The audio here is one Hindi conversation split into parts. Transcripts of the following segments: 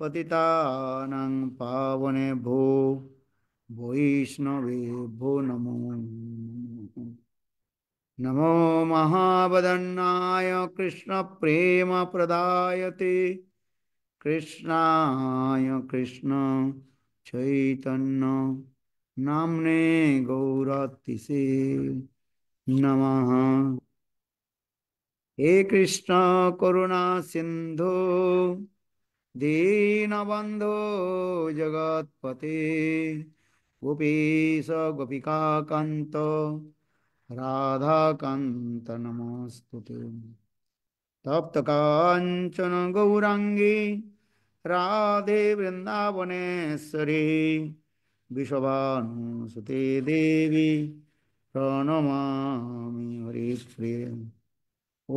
पतितानां पावने भो वैष्णवे भो नमो नमो महावदन्नाय कृष्णप्रेमप्रदायते कृष्णाय कृष्ण चैतन्य नाम्ने गौरातिसे नमः हे कृष्ण करुणा सिंधु दीनबन्धो जगत्पते गोपीश गोपिकान्त राधाकान्त नमोऽस्तु ते तप्तकाञ्चन गौराङ्गी राधे वृन्दावनेश्वरी विश्वभानुसुते देवी प्रणमामि हरिप्रिय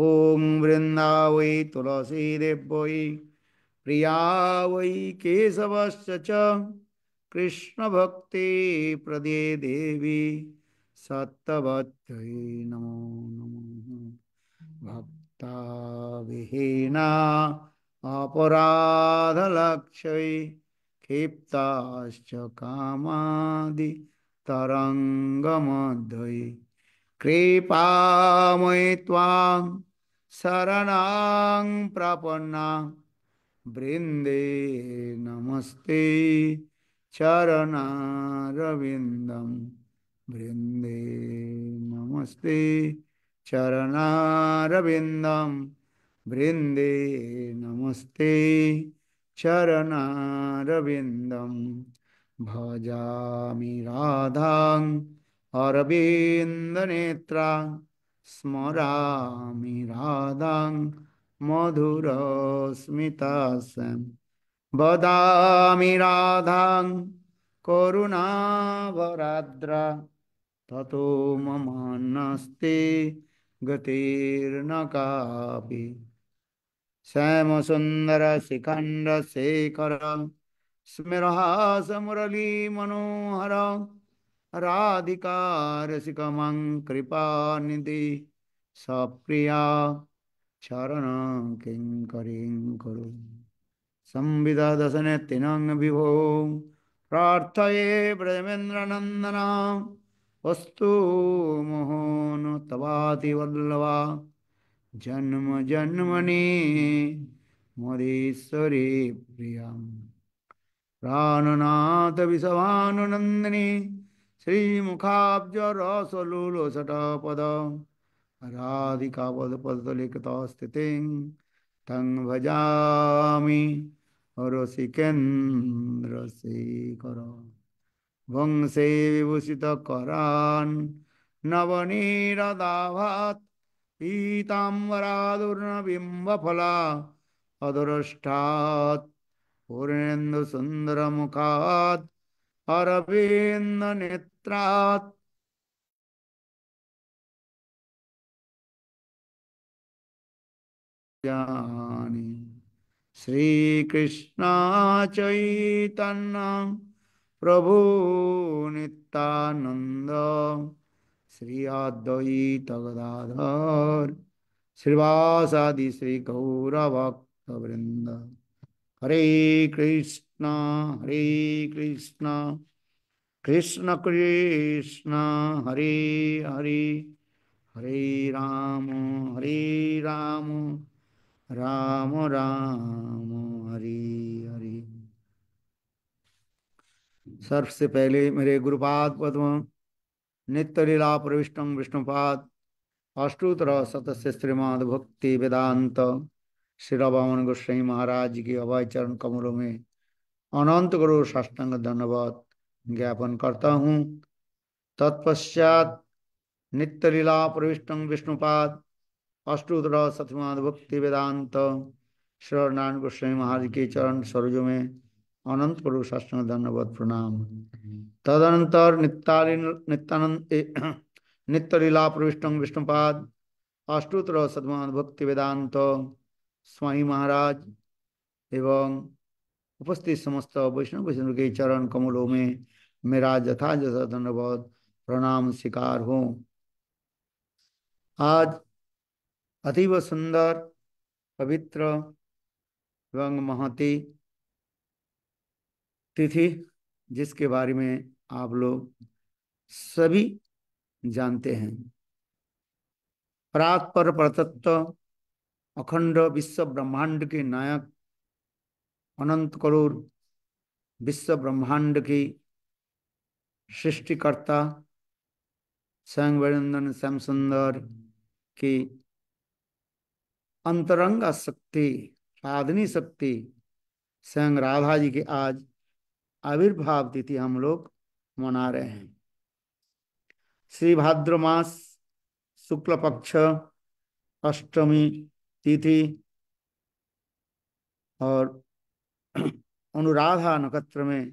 ॐ वृन्दावै तुलसीदेव्यै प्रिया वै केशवश्च च कृष्णभक्ते प्रदे देवी सत्तवत्यै नमो नमः भक्ताविहीना अपराधलक्षै क्षिप्ताश्च कामादि तरङ्गमध्यै कृपामयि त्वां शरणां प्रपन्ना वृन्दे नमस्ते चरनविन्दं वृन्दे नमस्ते चरनविन्दं वृन्दे नमस्ते चरनविन्दं भजामि राधां अरविन्दनेत्रा स्मरामि राधां मधुरस्मितासं वदामि राधां करुणावराद्रा ततो ममान्नस्ति गतिर्न कापि श्यामसुन्दरशिखण्डशेखर स्मिरहासमुरलीमनोहर राधिकारसिकमं कृपानिधि सप्रिया शरणं किङ्करीं कुरु संविदधसने विभो प्रार्थये ब्रजमेन्द्रनन्दनां वस्तु मोहन तवाति वल्लवा जन्म जन्मनि मरीश्वरी प्रियं प्राणनाथविषभानुनन्दिनी श्रीमुखाब्जरसलुलोसटपद राधिकापदपदतलिकतास्थितिं तं भजामि रसिकेन्द्रशेखर वंशे विभूषितकरान् नवनीरदाभात् पीताम्बरादुर्नबिम्बफला अदुरष्टात् पूर्णेन्दुसुन्दरमुखात् अरविन्दनेत्रात् ज्ञानी श्रीकृष्णा चैतन्य प्रभु नित्यानंद श्री अद्वैत गदाधर श्रीवासादि श्री गौरभक्तवृंद हरे कृष्णा हरे कृष्णा कृष्ण कृष्ण हरे हरे हरे राम हरे राम, हरे राम राम राम हरि हरि सबसे पहले मेरे गुरुपाद पद्म नित्य लीला प्रविष्टम विष्णुपाद अष्टोतर सतस्य श्रीमद भक्ति वेदांत श्री श्रीरावन गोस्वाई महाराज जी के अभय चरण कमलों में अनंत गुरु साष्टांग धन्यवाद ज्ञापन करता हूँ तत्पश्चात नित्य लीला प्रविष्टम विष्णुपाद अष्टोत्तर सतमान भक्ति वेदांत श्री नारायण गोस्वामी महाराज के चरण सरोज में अनंत शास्त्र धन्यवाद प्रणाम तदनंतर नित्यालीन नित्यानंद नित्य लीला प्रविष्ट विष्णुपाद अष्टोत्तर सतमान भक्ति वेदांत स्वामी महाराज एवं उपस्थित समस्त वैष्णव वैष्णव के चरण कमलों में मेरा यथायथ धन्यवाद प्रणाम स्वीकार हो आज अतीब सुंदर पवित्र एवं महती तिथि जिसके बारे में आप लोग सभी जानते हैं प्रात पर प्रतत्व अखंड विश्व ब्रह्मांड के नायक अनंत करोड़ विश्व ब्रह्मांड की सृष्टिकर्ता स्वयं वीरेंद्र श्याम सुंदर की अंतरंग शक्ति साधनी शक्ति स्वयं राधा जी के आज आविर्भाव तिथि हम लोग मना रहे हैं श्री भाद्र मास शुक्ल पक्ष अष्टमी तिथि और अनुराधा नक्षत्र में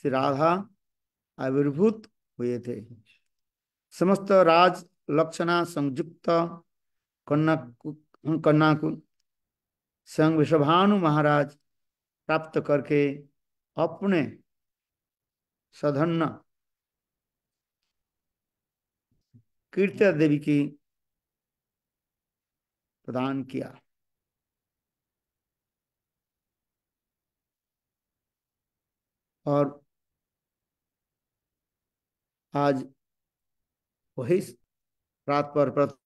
श्री राधा आविर्भूत हुए थे समस्त राज लक्षणा संयुक्त कन्या को संग विषभानु महाराज प्राप्त करके अपने सधन्ना कीर्त्य देवी की प्रदान किया और आज वही रात पर प्रथम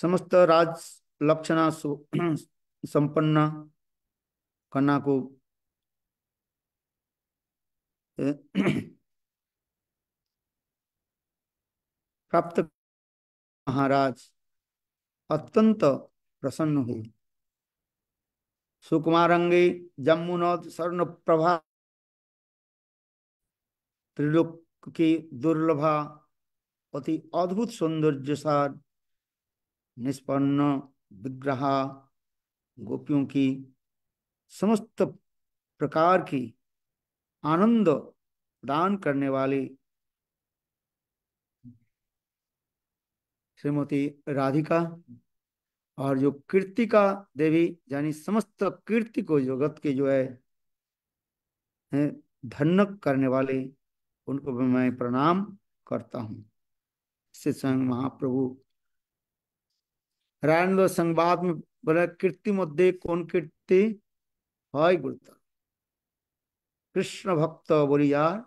समस्त राज लक्षण संपन्न कन्ना को प्राप्त महाराज अत्यंत प्रसन्न हुए सुकुमारंगे जम्मुनद स्वर्ण प्रभा त्रिलोक की दुर्लभा अति अद्भुत सौंदर्य सार निष्पन्न विग्रह गोपियों की समस्त प्रकार की आनंद प्रदान करने वाली श्रीमती राधिका और जो कीर्तिका देवी यानी समस्त कीर्ति को जगत के जो है धन्य करने वाले उनको भी मैं प्रणाम करता हूँ इससे स्वयं महाप्रभु रायणलो संवाद में बोला कृति मध्य कौन कीर्ति हाय गुरुता कृष्ण भक्त यार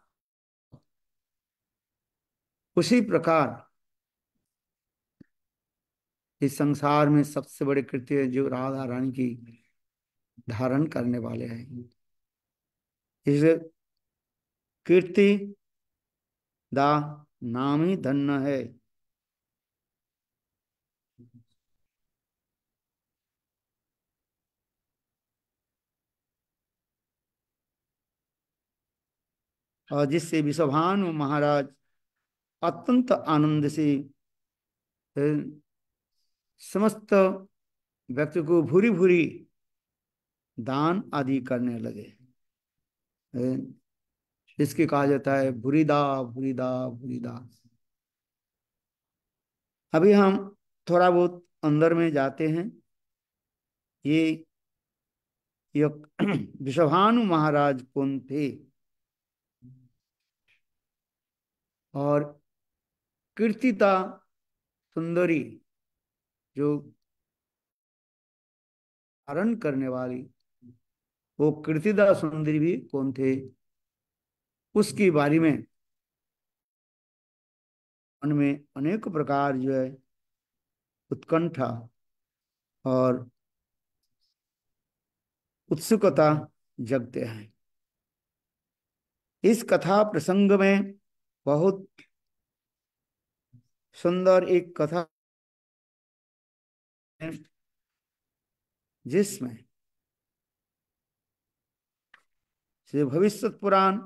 उसी प्रकार इस संसार में सबसे बड़े कृत्य है जो राधा रानी की धारण करने वाले हैं इस कीर्ति दा नाम ही धन्य है और जिससे विश्वभानु महाराज अत्यंत आनंद से समस्त व्यक्ति को भूरी भूरी दान आदि करने लगे इसके कहा जाता है भूरीदा भूरीदा भूरीदा अभी हम थोड़ा बहुत अंदर में जाते हैं ये विश्वभानु महाराज कौन थे और कीर्तिता सुंदरी जो धारण करने वाली वो कीर्तिदा सुंदरी भी कौन थे उसकी बारे में उनमें अनेक प्रकार जो है उत्कंठा और उत्सुकता जगते हैं इस कथा प्रसंग में बहुत सुंदर एक कथा जिसमें श्री भविष्य पुराण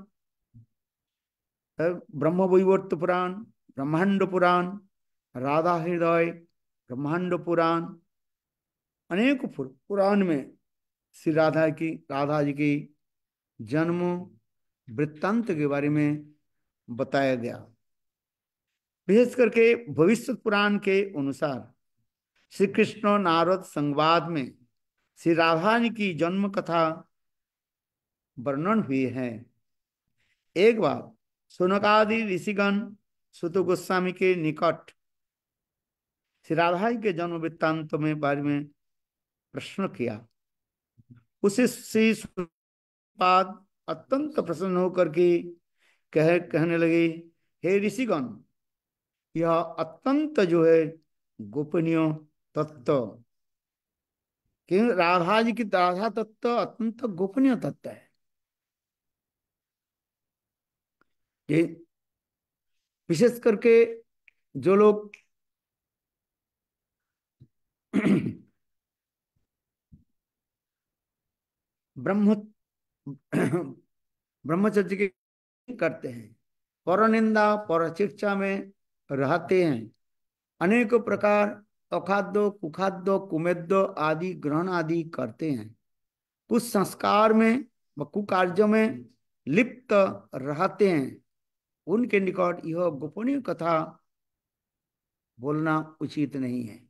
ब्रह्म वैवर्त पुराण ब्रह्मांड पुराण राधा हृदय ब्रह्मांड पुराण अनेक पुराण में श्री राधा की राधा जी की जन्म वृत्तांत के बारे में बताया गया विशेष करके भविष्य पुराण के अनुसार श्री कृष्ण नारद संवाद में श्री राधा की जन्म कथा वर्णन हुई है एक बार सुनकादि ऋषिगण सुत गोस्वामी के निकट श्री राधा जी के जन्म वृत्तांत में बारे में प्रश्न किया उसे श्री अत्यंत प्रसन्न होकर के कह कहने लगे हे ऋषिगण यह अत्यंत जो है गोपनीय तत्व राधा जी की राधा तत्व अत्यंत गोपनीय तत्व है विशेष करके जो लोग ब्रह्म ब्रह्मचर्य के करते हैं पर निंदा पर शिक्षा में रहते हैं अनेकों प्रकार अखाद्य कुखाद्य कुमेद्य आदि ग्रहण आदि करते हैं कुछ संस्कार में व कुकार्य में लिप्त रहते हैं उनके निकट यह गोपनीय कथा बोलना उचित नहीं है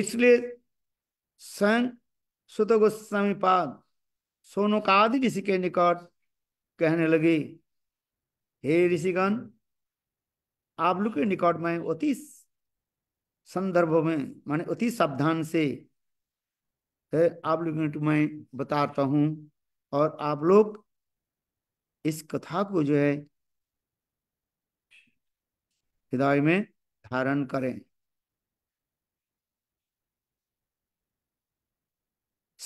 इसलिए स्वयं सुत गोस्वामी पाद सोनो आदि ऋषि के निकट कहने लगी हे ऋषिगण आप लोग के निकट में अति संदर्भ में माने अति सावधान से आप लोग मैं बताता हूं और आप लोग इस कथा को जो है हृदय में धारण करें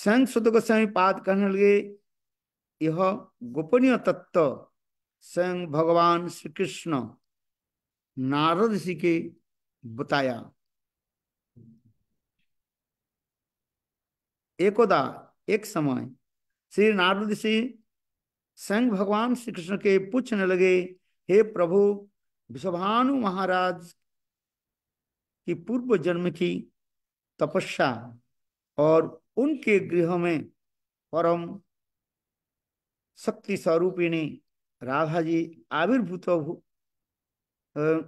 स्वयं सुध गोस्वामी पाद कहने लगे यह गोपनीय तत्व स्वयं भगवान श्री कृष्ण नारद जी के बताया एकोदा एक समय श्री नारद जी स्वयं भगवान श्री कृष्ण के पूछने लगे हे प्रभु विश्वभानु महाराज की पूर्व जन्म की तपस्या और उनके गृह में परम शक्ति स्वरूपिणी राधा जी आविर्भूत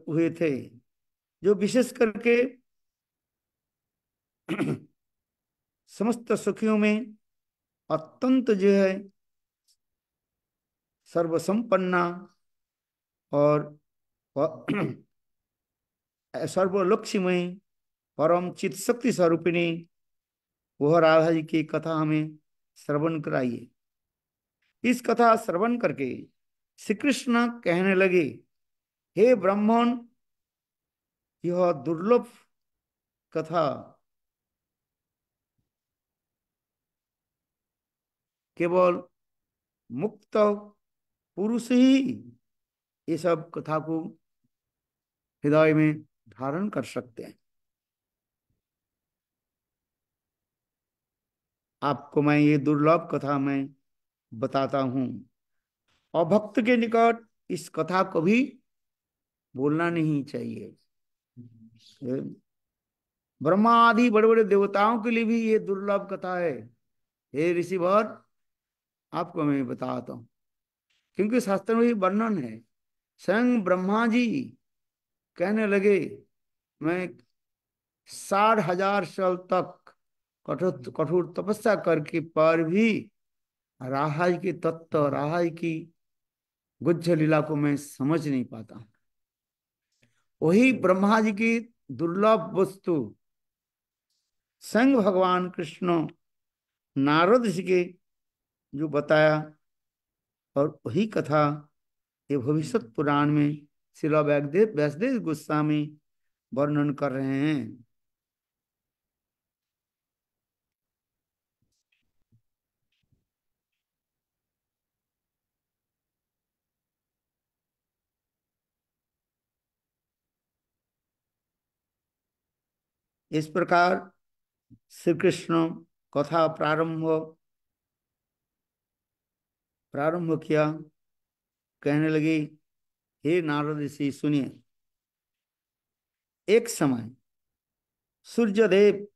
हुए थे जो विशेष करके समस्त सुखियों में अत्यंत जो है सर्वसंपन्ना और सर्वलक्ष्मी परम चित शक्ति स्वरूपिणी वह राधा जी की कथा हमें श्रवण कराइए इस कथा श्रवण करके श्री कृष्ण कहने लगे हे ब्राह्मण यह दुर्लभ कथा केवल मुक्त पुरुष ही ये सब कथा को हृदय में धारण कर सकते हैं आपको मैं ये दुर्लभ कथा मैं बताता हूं और भक्त के निकट इस कथा को भी बोलना नहीं चाहिए ब्रह्मा आदि बड़े बड़े देवताओं के लिए भी ये दुर्लभ कथा है हे ऋषिवर आपको मैं बताता हूँ क्योंकि शास्त्र में वर्णन है स्वयं ब्रह्मा जी कहने लगे मैं साठ हजार साल तक कठोर कठोर तपस्या करके पर भी राहाय के तत्व राहाय की गुज्ज लीला को मैं समझ नहीं पाता वही हम्म। ब्रह्मा जी की दुर्लभ वस्तु संग भगवान कृष्ण नारद जी के जो बताया और वही कथा ये भविष्य हम्म। पुराण में शिला व्यासदेव गोस्वामी वर्णन कर रहे हैं इस प्रकार श्री कृष्ण कथा प्रारंभ प्रारंभ किया कहने लगी हे नारद ऋषि सुनिए एक समय सूर्यदेव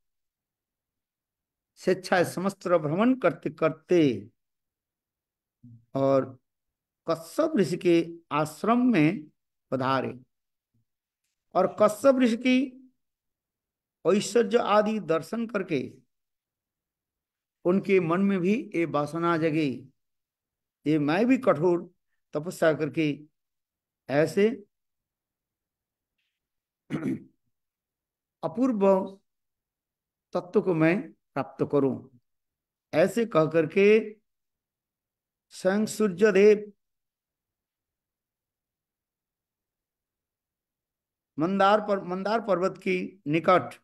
स्वेच्छा समस्त भ्रमण करते करते और कश्यप ऋषि के आश्रम में पधारे और कश्यप ऋषि की ऐश्वर्य आदि दर्शन करके उनके मन में भी ये वासना जगे ये मैं भी कठोर तपस्या करके ऐसे अपूर्व तत्व को मैं प्राप्त करूं ऐसे कह करके स्वयं सूर्य देव मंदार पर मंदार पर्वत की निकट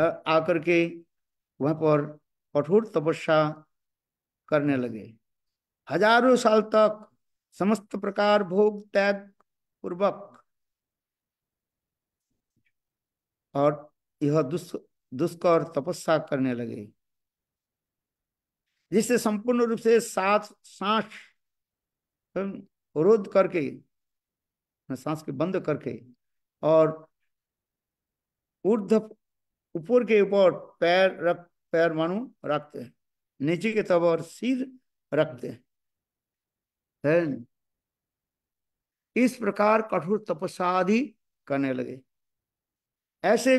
आकर के वहां पर कठोर तपस्या करने लगे हजारों साल तक समस्त प्रकार भोग त्याग पूर्वक और यह दुष्कर तपस्या करने लगे जिससे संपूर्ण रूप से सांस सांस रोध करके सांस के बंद करके और ऊर्ध ऊपर के ऊपर पैर रख पैर मानू रखते हैं नीचे के तब और सिर रखते हैं इस प्रकार कठोर तपस्या आदि करने लगे ऐसे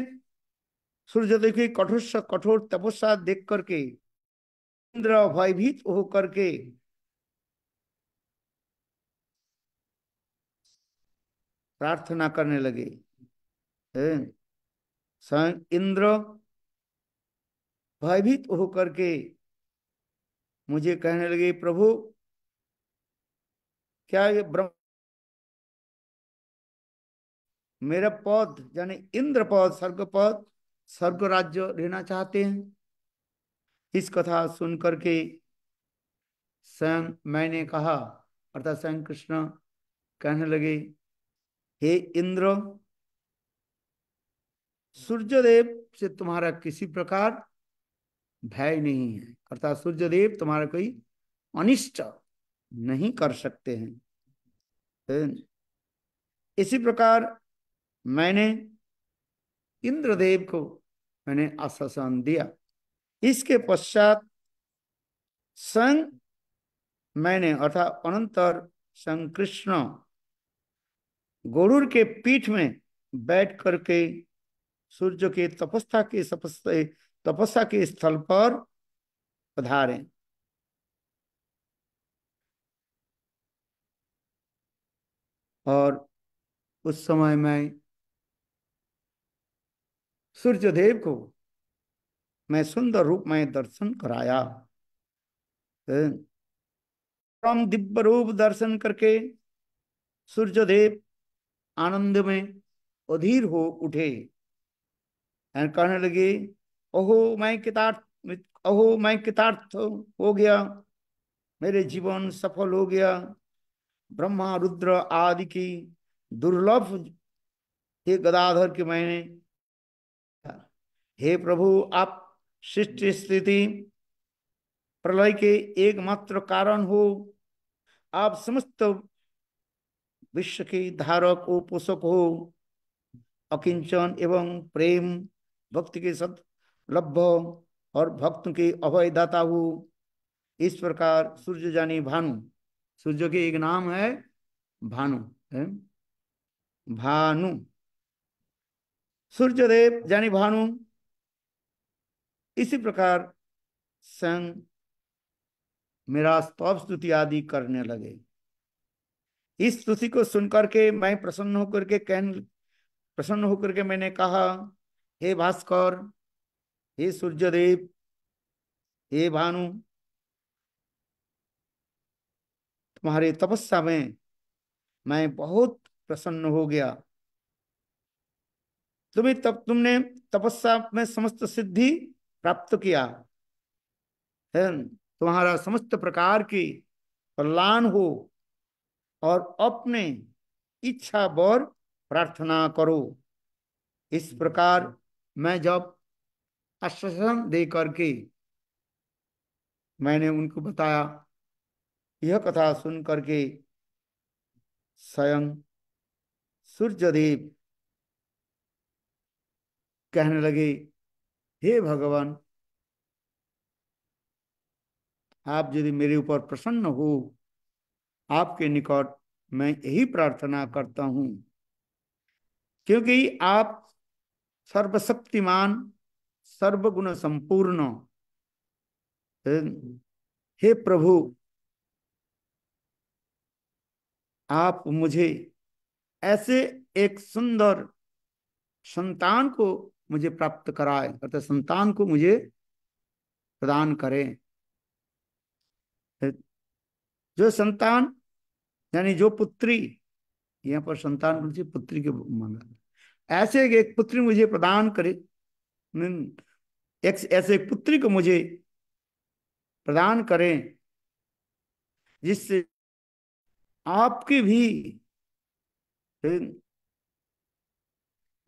सूर्य देखिए कठोर कठोर तपस्या देख करके इंद्र भयभीत होकर के प्रार्थना करने लगे स्वयं इंद्र भयभीत होकर के मुझे कहने लगे प्रभु क्या ये ब्रह्म मेरा पद यानी इंद्र पद स्वर्ग पद स्वर्ग राज्य लेना चाहते हैं इस कथा सुन करके स्वयं मैंने कहा अर्थात स्वयं कृष्ण कहने लगे हे इंद्र सूर्यदेव से तुम्हारा किसी प्रकार भय नहीं है अर्थात सूर्यदेव तुम्हारा कोई अनिष्ट नहीं कर सकते हैं इसी प्रकार मैंने इंद्रदेव को मैंने आश्वासन दिया इसके पश्चात संग मैंने अर्थात अनंतर संकृष्ण गोरुर के पीठ में बैठ करके सूर्य के तपस्था के तपस्या के स्थल पर पधारें और उस समय में सूर्यदेव को मैं सुंदर रूप में दर्शन कराया हम्म। परम दिव्य रूप दर्शन करके सूर्यदेव आनंद में अधीर हो उठे एंड कहने लगी ओहो मैं कितार्थ ओहो मैं कितार्थ हो गया मेरे जीवन सफल हो गया ब्रह्मा रुद्र आदि की दुर्लभ हे गदाधर के मैंने हे प्रभु आप सृष्टि स्थिति प्रलय के एकमात्र कारण हो आप समस्त विश्व के धारक और पोषक हो अकिंचन एवं प्रेम भक्त के सत लभ और भक्त के अभयदाता हो इस प्रकार सूर्य जानी भानु सूर्य के एक नाम है भानु है? भानु सूर्यदेव जानी भानु इसी प्रकार संग मेरा स्तव स्तुति आदि करने लगे इस स्तुति को सुनकर के मैं प्रसन्न होकर के कह प्रसन्न होकर के मैंने कहा हे भास्कर हे सूर्यदेव हे भानु तुम्हारे तपस्या में मैं बहुत प्रसन्न हो गया तुम्हें तब तुमने तपस्या में समस्त सिद्धि प्राप्त किया है तुम्हारा समस्त प्रकार की कल्याण हो और अपने इच्छा बोर प्रार्थना करो इस प्रकार मैं जब आश्वासन दे करके मैंने उनको बताया यह कथा सुन करके स्वयं सूर्यदेव कहने लगे हे भगवान आप यदि मेरे ऊपर प्रसन्न हो आपके निकट मैं यही प्रार्थना करता हूं क्योंकि आप सर्वशक्तिमान सर्वगुण संपूर्ण हे प्रभु आप मुझे ऐसे एक सुंदर संतान को मुझे प्राप्त कराए अर्थात संतान को मुझे प्रदान करें जो संतान यानी जो पुत्री यहाँ पर संतान पुत्री के मांगा ऐसे एक पुत्री मुझे प्रदान करे एक ऐसे एक पुत्री को मुझे प्रदान करें जिससे आपकी भी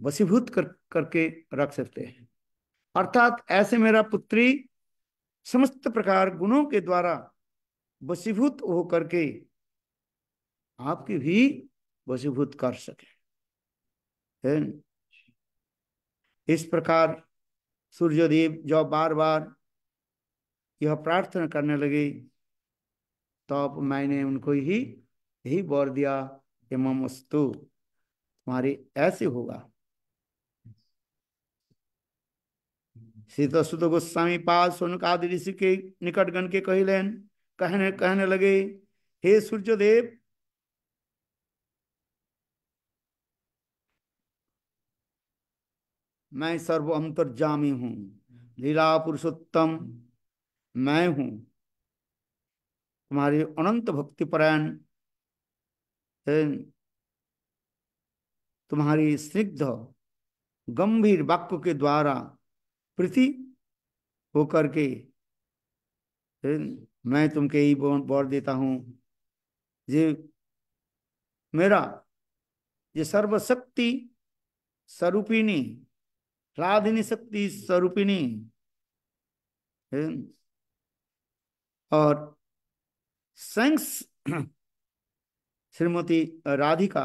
वसीभूत कर करके रख सकते हैं अर्थात ऐसे मेरा पुत्री समस्त प्रकार गुणों के द्वारा वसीभूत हो करके आपकी भी वसीभूत कर सके इस प्रकार सूर्यदेव जब बार बार यह प्रार्थना करने लगे तब तो मैंने उनको ही यही बोर दिया एवं वस्तु तुम्हारे ऐसे होगा सीत सुत गोस्वामी पाल सोनक आदि ऋषि के निकटगण के कहलेन कहने कहने लगे हे सूर्यदेव मैं सर्व अंतर्जामी हूं लीला पुरुषोत्तम मैं हूं तुम्हारी अनंत भक्ति परायण तुम्हारी स्निग्ध गंभीर वाक्य के द्वारा प्रीति होकर के मैं तुमके ही बोर देता हूं ये मेरा ये सर्वशक्ति स्वरूपिणी राधिनी शक्ति स्वरूपिणी और श्रीमती राधिका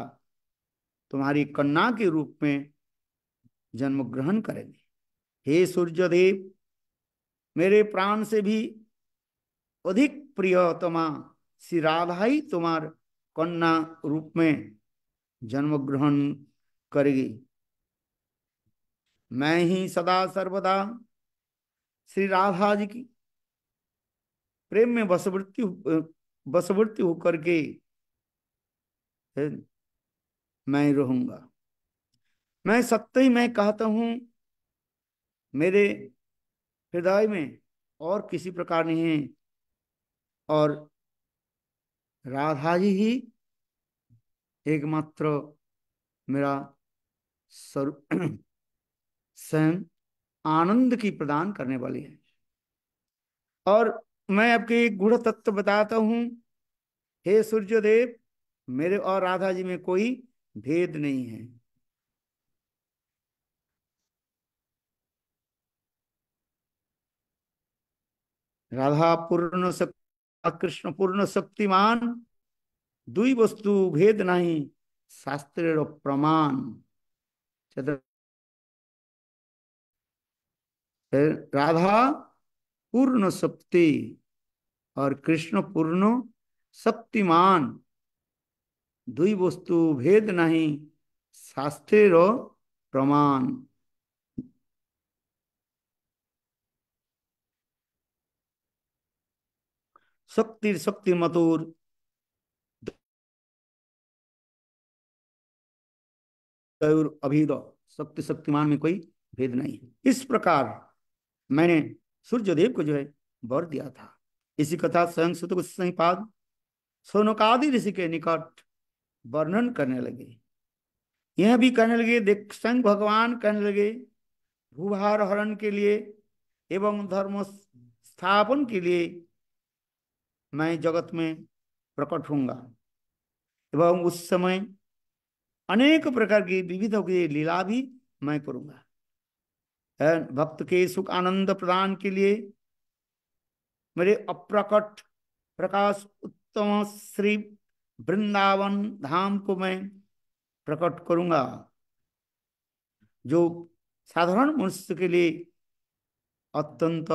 तुम्हारी कन्या के रूप में जन्म ग्रहण करेंगे हे सूर्यदेव मेरे प्राण से भी अधिक प्रियतमा श्री राधा ही तुम्हार कन्या रूप में जन्म ग्रहण करेगी मैं ही सदा सर्वदा श्री राधा जी की प्रेम में वसवृत्ति वसवृत्ति होकर के मैं रहूंगा मैं सत्य ही मैं कहता हूं मेरे हृदय में और किसी प्रकार नहीं है और राधा जी ही एकमात्र मेरा स्वरूप स्वयं आनंद की प्रदान करने वाली है और मैं आपके एक गुण तत्व बताता हूं हे सूर्यदेव मेरे और राधा जी में कोई भेद नहीं है राधा पूर्ण शक्ति कृष्ण पूर्ण शक्तिमान दुई वस्तु भेद नहीं शास्त्र प्रमाण राधा पूर्ण सप्ति और कृष्ण पूर्ण शक्तिमान दुई वस्तु भेद नहीं शास्त्रेर प्रमाण शक्ति शक्ति मतुर अभिद शक्ति शक्तिमान में कोई भेद नहीं है इस प्रकार मैंने सूर्यदेव को जो है वर दिया था इसी कथा स्वयं सुत संहिपाद सोनकादि ऋषि के निकट वर्णन करने लगे यह भी कहने लगे देख स्वयं भगवान कहने लगे भूभार हरण के लिए एवं धर्म स्थापन के लिए मैं जगत में प्रकट होऊंगा एवं उस समय अनेक प्रकार की विविध लीला भी मैं करूंगा भक्त के सुख आनंद प्रदान के लिए मेरे अप्रकट प्रकाश उत्तम श्री वृंदावन धाम को मैं प्रकट करूंगा जो साधारण मनुष्य के लिए अत्यंत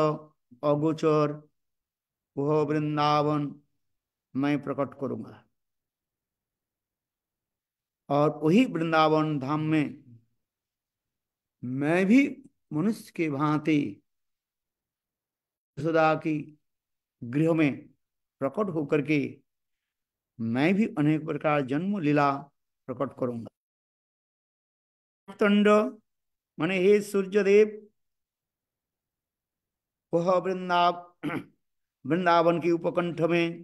अगोचर वह वृंदावन मैं प्रकट करूंगा और वही वृंदावन धाम में मैं भी मनुष्य के भांति यशोदा की गृह में प्रकट होकर के मैं भी अनेक प्रकार जन्म लीला प्रकट करूंगा तंड माने हे सूर्यदेव वह वृंदाव वृंदावन के उपकंठ में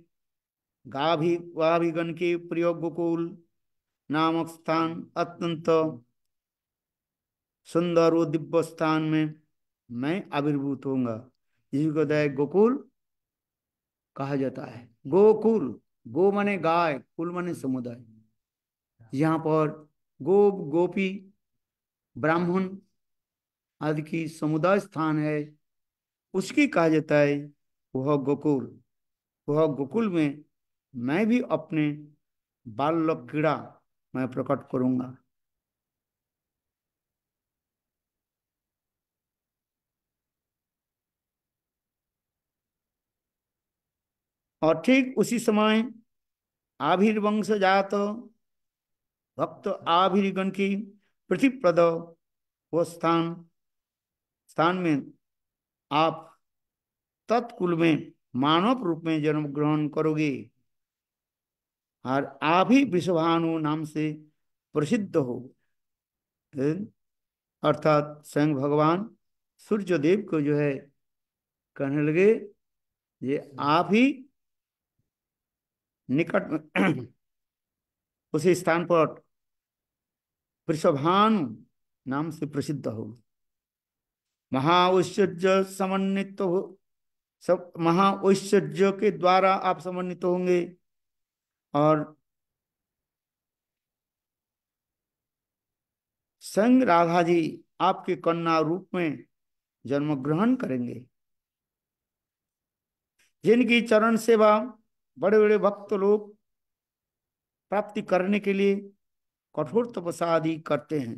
गाभी वाभिगन के प्रयोग गोकुल नामक स्थान अत्यंत सुंदर वो दिव्य स्थान में मैं आविर्भूत होऊंगा इसी को दया गोकुल कहा जाता है गोकुल गो माने गाय कुल माने समुदाय यहाँ पर गो गोपी ब्राह्मण आदि की समुदाय स्थान है उसकी कहा जाता है वह गोकुल वह गोकुल में मैं भी अपने बाल क्रीड़ा मैं प्रकट करूंगा और ठीक उसी समय आभिर वंश जात भक्त आभिर्गण की पृथ्वीप्रद वो स्थान स्थान में आप तत्कुल में मानव रूप में जन्म ग्रहण करोगे और आप ही नाम से प्रसिद्ध हो हम्म, अर्थात स्वयं भगवान सूर्यदेव को जो है कहने लगे ये आप ही निकट उसी स्थान पर वृषभानु नाम से प्रसिद्ध हो महाऐश्वर्य समन्वित हो सब महाऐश्वर्य के द्वारा आप समन्वित होंगे और संग राधा जी आपके कन्या रूप में जन्म ग्रहण करेंगे जिनकी चरण सेवा बड़े बड़े भक्त लोग प्राप्ति करने के लिए कठोर तपस्या आदि करते हैं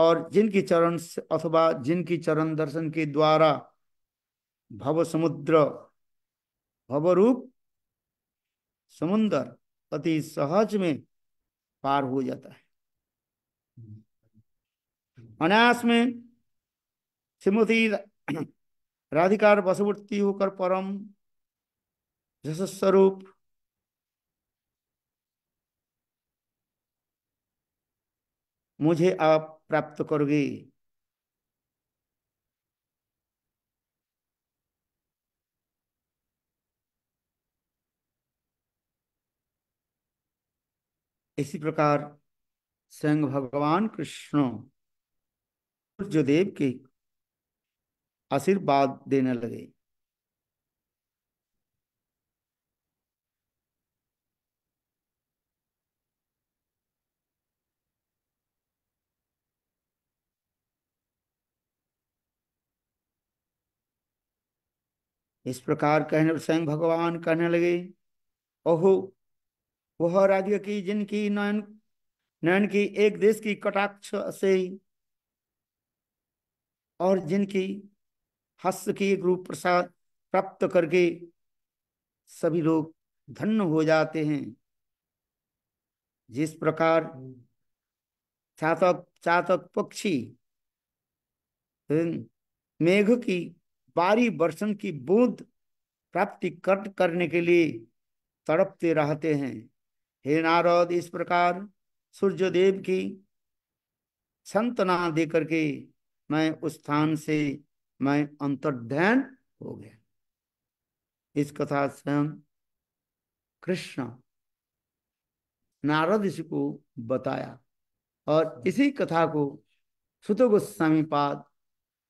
और जिनकी चरण अथवा जिनकी चरण दर्शन के द्वारा भव समुद्र भव रूप समुन्दर अति सहज में पार हो जाता है अनायास में श्रीमती राधिकार वशवर्ती होकर परम स्वरूप मुझे आप प्राप्त करोगे इसी प्रकार स्वयं भगवान कृष्ण सूर्यदेव के आशीर्वाद देने लगे इस प्रकार कहने स्वयं भगवान कहने लगे ओहो वह राज्य की जिनकी नयन नयन की एक देश की कटाक्ष से और जिनकी हस्त के रूप प्रसाद प्राप्त करके सभी लोग धन्य हो जाते हैं जिस प्रकार चातक चातक पक्षी हम्म, मेघ की बारी वर्षण की बूंद प्राप्ति कट करने के लिए तड़पते रहते हैं हे नारद इस प्रकार सूर्यदेव की संतना दे करके मैं उस स्थान से मैं अंतर्ध्यान हो गया इस कथा स्वयं कृष्ण नारद ऋषि को बताया और इसी कथा को सुत गोस्वामी पाद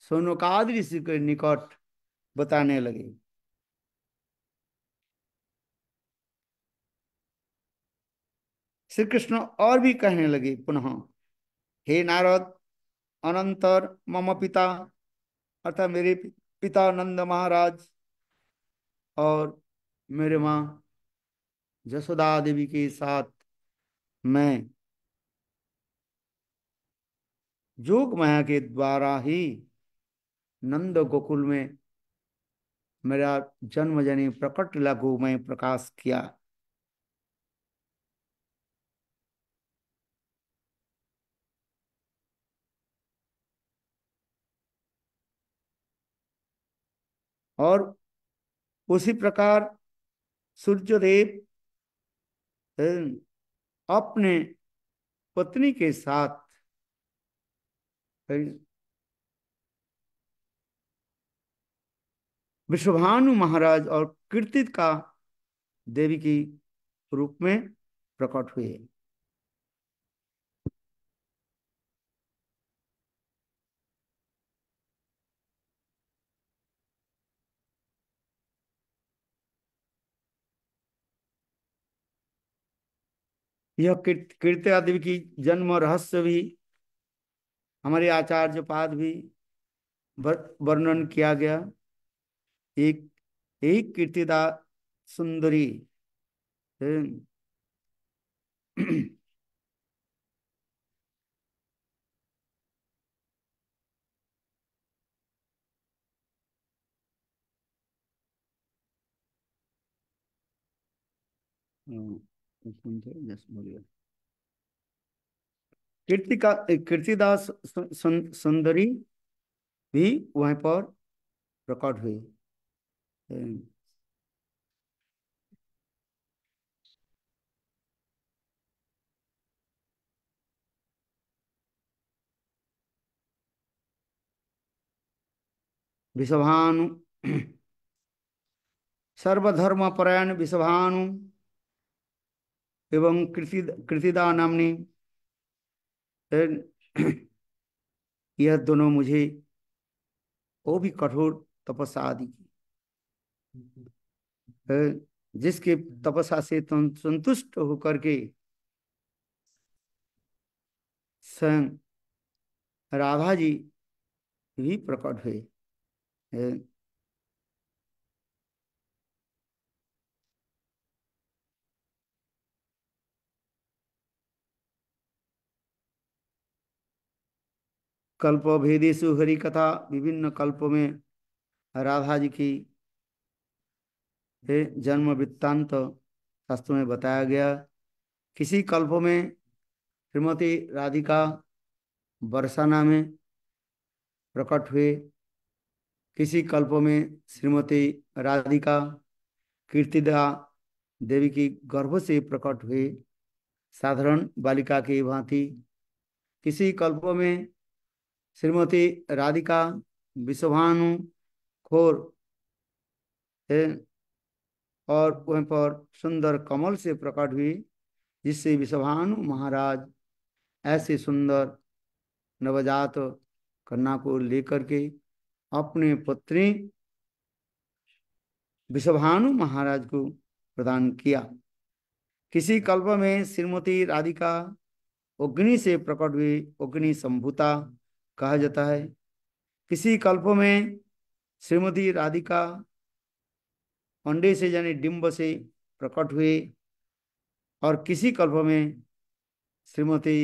सोनकाद ऋषि के निकट बताने लगे श्री कृष्ण और भी कहने लगे पुनः हे नारद अनंतर मम पिता अर्थात मेरे पिता नंद महाराज और मेरे माँ जसोदा देवी के साथ मैं जोग माया के द्वारा ही नंद गोकुल में मेरा जन्म जनी प्रकट लघु में प्रकाश किया और उसी प्रकार सूर्यदेव अपने पत्नी के साथ विश्वभानु महाराज और कीर्तित का देवी की रूप में प्रकट हुए यह कृत्य आदि की जन्म रहस्य भी हमारे आचार्य पाद भी वर्णन किया गया एक एक कीर्तिदा सुंदरी Mm. क्वेश्चन थे कीर्तिदास सुंदरी भी वहां पर रिकॉर्ड हुई हम्म। विषभानु सर्वधर्म परायण विषभानु एवं कृषि कृषिदा ने यह दोनों मुझे वो भी कठोर तपस्या आदि की हम्म। जिसके हम्म। तपस्या से तुम संतुष्ट होकर के स्वयं राधा जी भी प्रकट हुए कल्प भेदेशु हरि कथा विभिन्न कल्प में राधा जी की जन्म वृत्तांत शास्त्र में बताया गया किसी कल्प में श्रीमती राधिका बरसाना में प्रकट हुए किसी कल्प में श्रीमती राधिका कीर्तिदा देवी की गर्भ से प्रकट हुए साधारण बालिका की भांति किसी कल्प में श्रीमती राधिका विश्वभानु खोर और वहीं पर सुंदर कमल से प्रकट हुई जिससे विश्वभानु महाराज ऐसे सुंदर नवजात कन्या को लेकर के अपने पत्नी विश्वभानु महाराज को प्रदान किया किसी कल्प में श्रीमती राधिका अग्नि से प्रकट हुई अग्नि संभूता कहा जाता है किसी कल्प में श्रीमती राधिका अंडे से यानी डिम्ब से प्रकट हुए और किसी कल्प में श्रीमती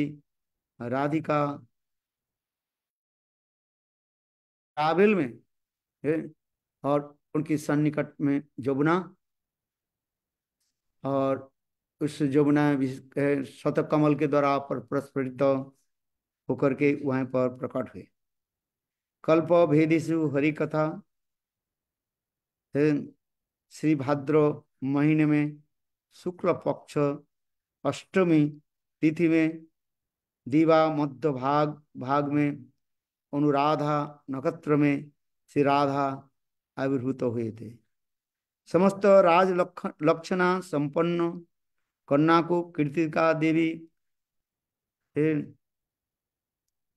राधिका काबिल में है और उनकी सन्निकट में जमुना और उस जमुना शतक कमल के द्वारा पर प्रस्फुटित होकर के वहाँ पर प्रकट हुए कल्प भेदिशु हरि कथा श्री भाद्र महीने में शुक्ल पक्ष अष्टमी तिथि में दीवा मध्य भाग भाग में अनुराधा नक्षत्र में श्री राधा आविर्भूत हुए थे समस्त राज लक्षणा संपन्न कन्या को कीर्तिका देवी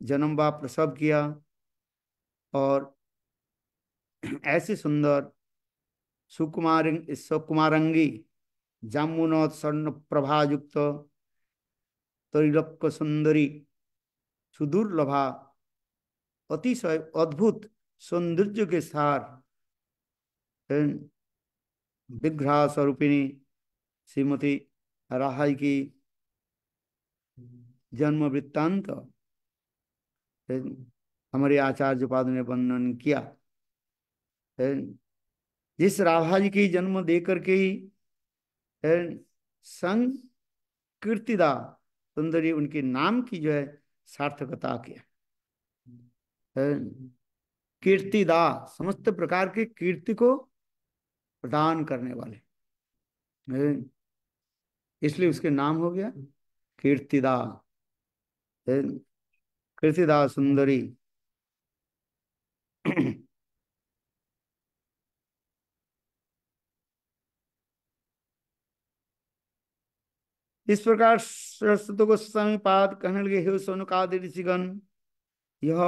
जन्म बाप प्रसव किया और ऐसी सुंदर सुकुमार सुकुमारंगी जामुनोत स्वर्ण प्रभायुक्त तरिलक्क सुंदरी सुदुर्लभा अतिशय अद्भुत सौंदर्य के सार विघ्रा स्वरूपिणी श्रीमती राहाई की जन्म वृत्तांत हमारे आचार्य पाद ने वर्णन किया जिस राधा जी की जन्म दे करके ही संग कीर्तिदा सुंदरी उनके नाम की जो है सार्थकता किया कीर्तिदा समस्त प्रकार के कीर्ति को प्रदान करने वाले इसलिए उसके नाम हो गया कीर्तिदा कीर्तिदास सुंदरी इस प्रकार सरस्वती गोस्वामी पाद कहने लगे हे सोनुकादि ऋषिगण यह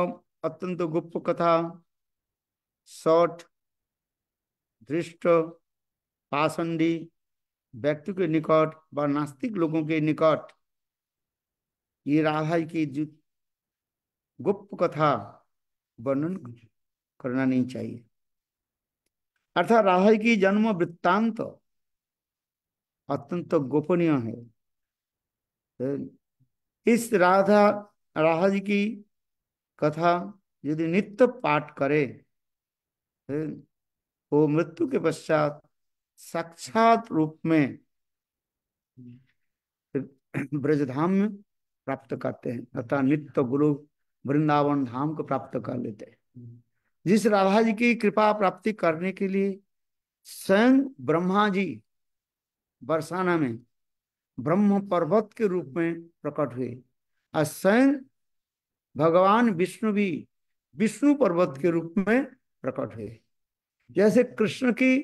अत्यंत गुप्त कथा शॉर्ट दृष्ट पासंडी व्यक्ति के निकट व नास्तिक लोगों के निकट ये राधा की गुप्त कथा वर्णन करना नहीं चाहिए अर्थात राह की जन्म वृत्तांत अत्यंत गोपनीय है इस राधा राधा जी की कथा यदि नित्य पाठ करे वो मृत्यु के पश्चात साक्षात रूप में ब्रजधाम प्राप्त करते हैं अर्थात नित्य गुरु वृंदावन धाम को प्राप्त कर लेते हैं हम्म। जिस राधा जी की कृपा प्राप्ति करने के लिए स्वयं ब्रह्मा जी बरसाना में ब्रह्म पर्वत के रूप में प्रकट हुए और स्वयं भगवान विष्णु भी विष्णु पर्वत के रूप में प्रकट हुए जैसे कृष्ण की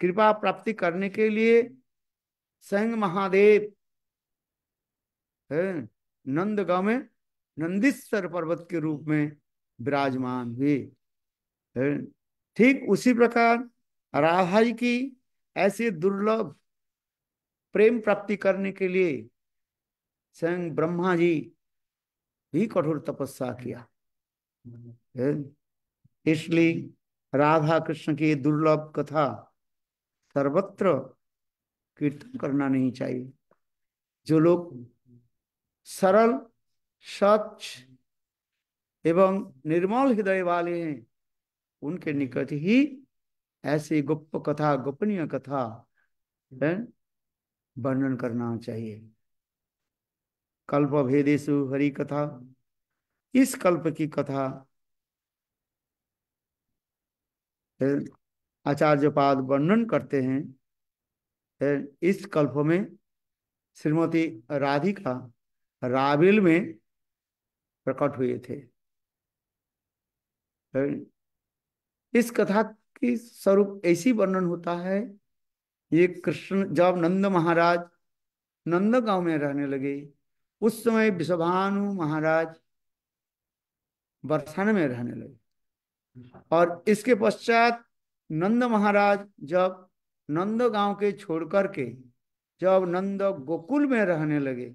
कृपा प्राप्ति करने के लिए स्वयं महादेव नंदगांव में नंदीश्वर पर्वत के रूप में विराजमान हुए ठीक उसी प्रकार राधा जी की ऐसे दुर्लभ प्रेम प्राप्ति करने के लिए स्वयं ब्रह्मा जी भी कठोर तपस्या किया इसलिए राधा कृष्ण की दुर्लभ कथा सर्वत्र कीर्तन करना नहीं चाहिए जो लोग सरल सच एवं निर्मल हृदय वाले हैं उनके निकट ही ऐसी गुप्त कथा गोपनीय कथा वर्णन करना चाहिए कल्प भेदेशु हरि कथा इस कल्प की कथा आचार्य पाद वर्णन करते हैं इस कल्प में श्रीमती राधिका राविल में प्रकट हुए थे तो इस कथा की स्वरूप ऐसी वर्णन होता है ये कृष्ण जब नंद महाराज नंद गांव में रहने लगे उस समय विश्वभानु महाराज बरसाने में रहने लगे और इसके पश्चात नंद महाराज जब नंद गांव के छोड़कर के जब नंद गोकुल में रहने लगे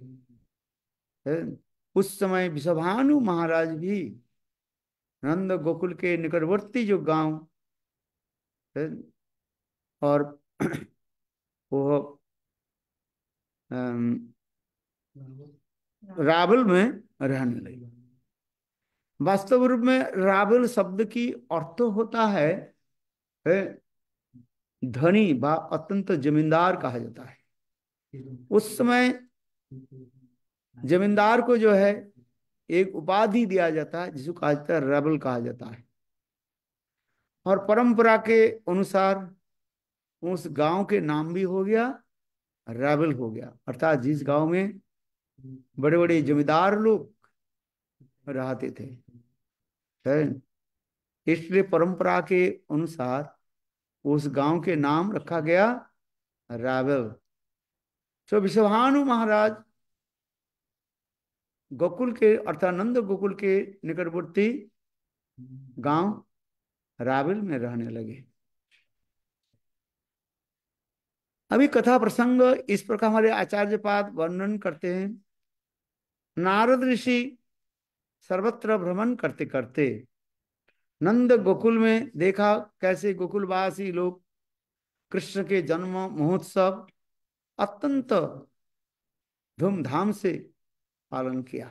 उस समय विषभानु महाराज भी नंद गोकुल के निकटवर्ती जो गांव और वो रावल में रहने लगे वास्तव रूप में रावल शब्द की अर्थ होता है धनी व अत्यंत जमींदार कहा जाता है उस समय जमींदार को जो है एक उपाधि दिया जाता है जिसको कहा जाता है रबल कहा जाता है और परंपरा के अनुसार उस गांव के नाम भी हो गया रेबल हो गया अर्थात जिस गांव में बड़े बड़े जमींदार लोग रहते थे इसलिए परंपरा के अनुसार उस गांव के नाम रखा गया रेबल तो विश्वानु महाराज गोकुल के अर्थानंद गोकुल के निकटवर्ती गांव राविल में रहने लगे अभी कथा प्रसंग इस प्रकार हमारे आचार्य पाद वर्णन करते हैं नारद ऋषि सर्वत्र भ्रमण करते करते नंद गोकुल में देखा कैसे गोकुलवासी लोग कृष्ण के जन्म महोत्सव अत्यंत धूमधाम से पालन किया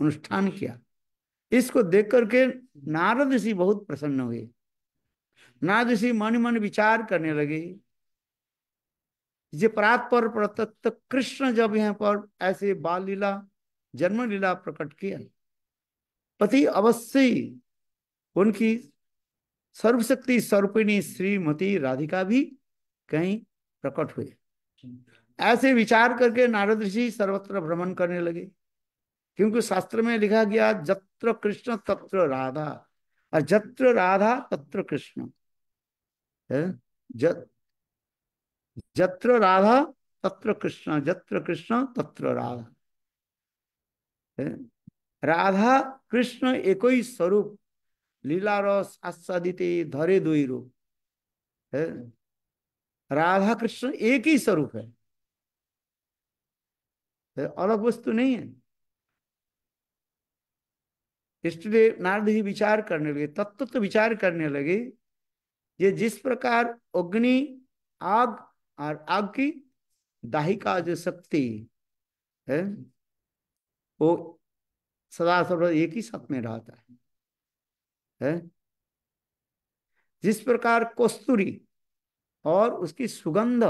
अनुष्ठान किया इसको देख करके नारद ऋषि बहुत प्रसन्न हुए नारद ऋषि मन मन विचार करने लगे ये प्रात पर प्रत्यक्त कृष्ण जब यहाँ पर ऐसे बाल लीला जन्म लीला प्रकट किया पति अवश्य उनकी सर्वशक्ति स्वरूपिणी श्रीमती राधिका भी कहीं प्रकट हुए ऐसे विचार करके नारद ऋषि सर्वत्र भ्रमण करने लगे क्योंकि शास्त्र में लिखा गया जत्र कृष्ण तत्र राधा और जत्र राधा तत्र कृष्ण जत्र राधा तत्र कृष्ण जत्र कृष्ण तत्र राधा राधा कृष्ण एक ही स्वरूप लीला रस आस्वादित धरे दुई रूप राधा कृष्ण एक ही स्वरूप है तो अलग वस्तु नहीं है इसलिए नारद ही विचार करने लगे तत्व तो विचार करने लगे ये जिस प्रकार अग्नि आग और आग की दाहिका जो शक्ति है वो सदा सर्वदा एक ही साथ में रहता है, है? जिस प्रकार कस्तूरी और उसकी सुगंध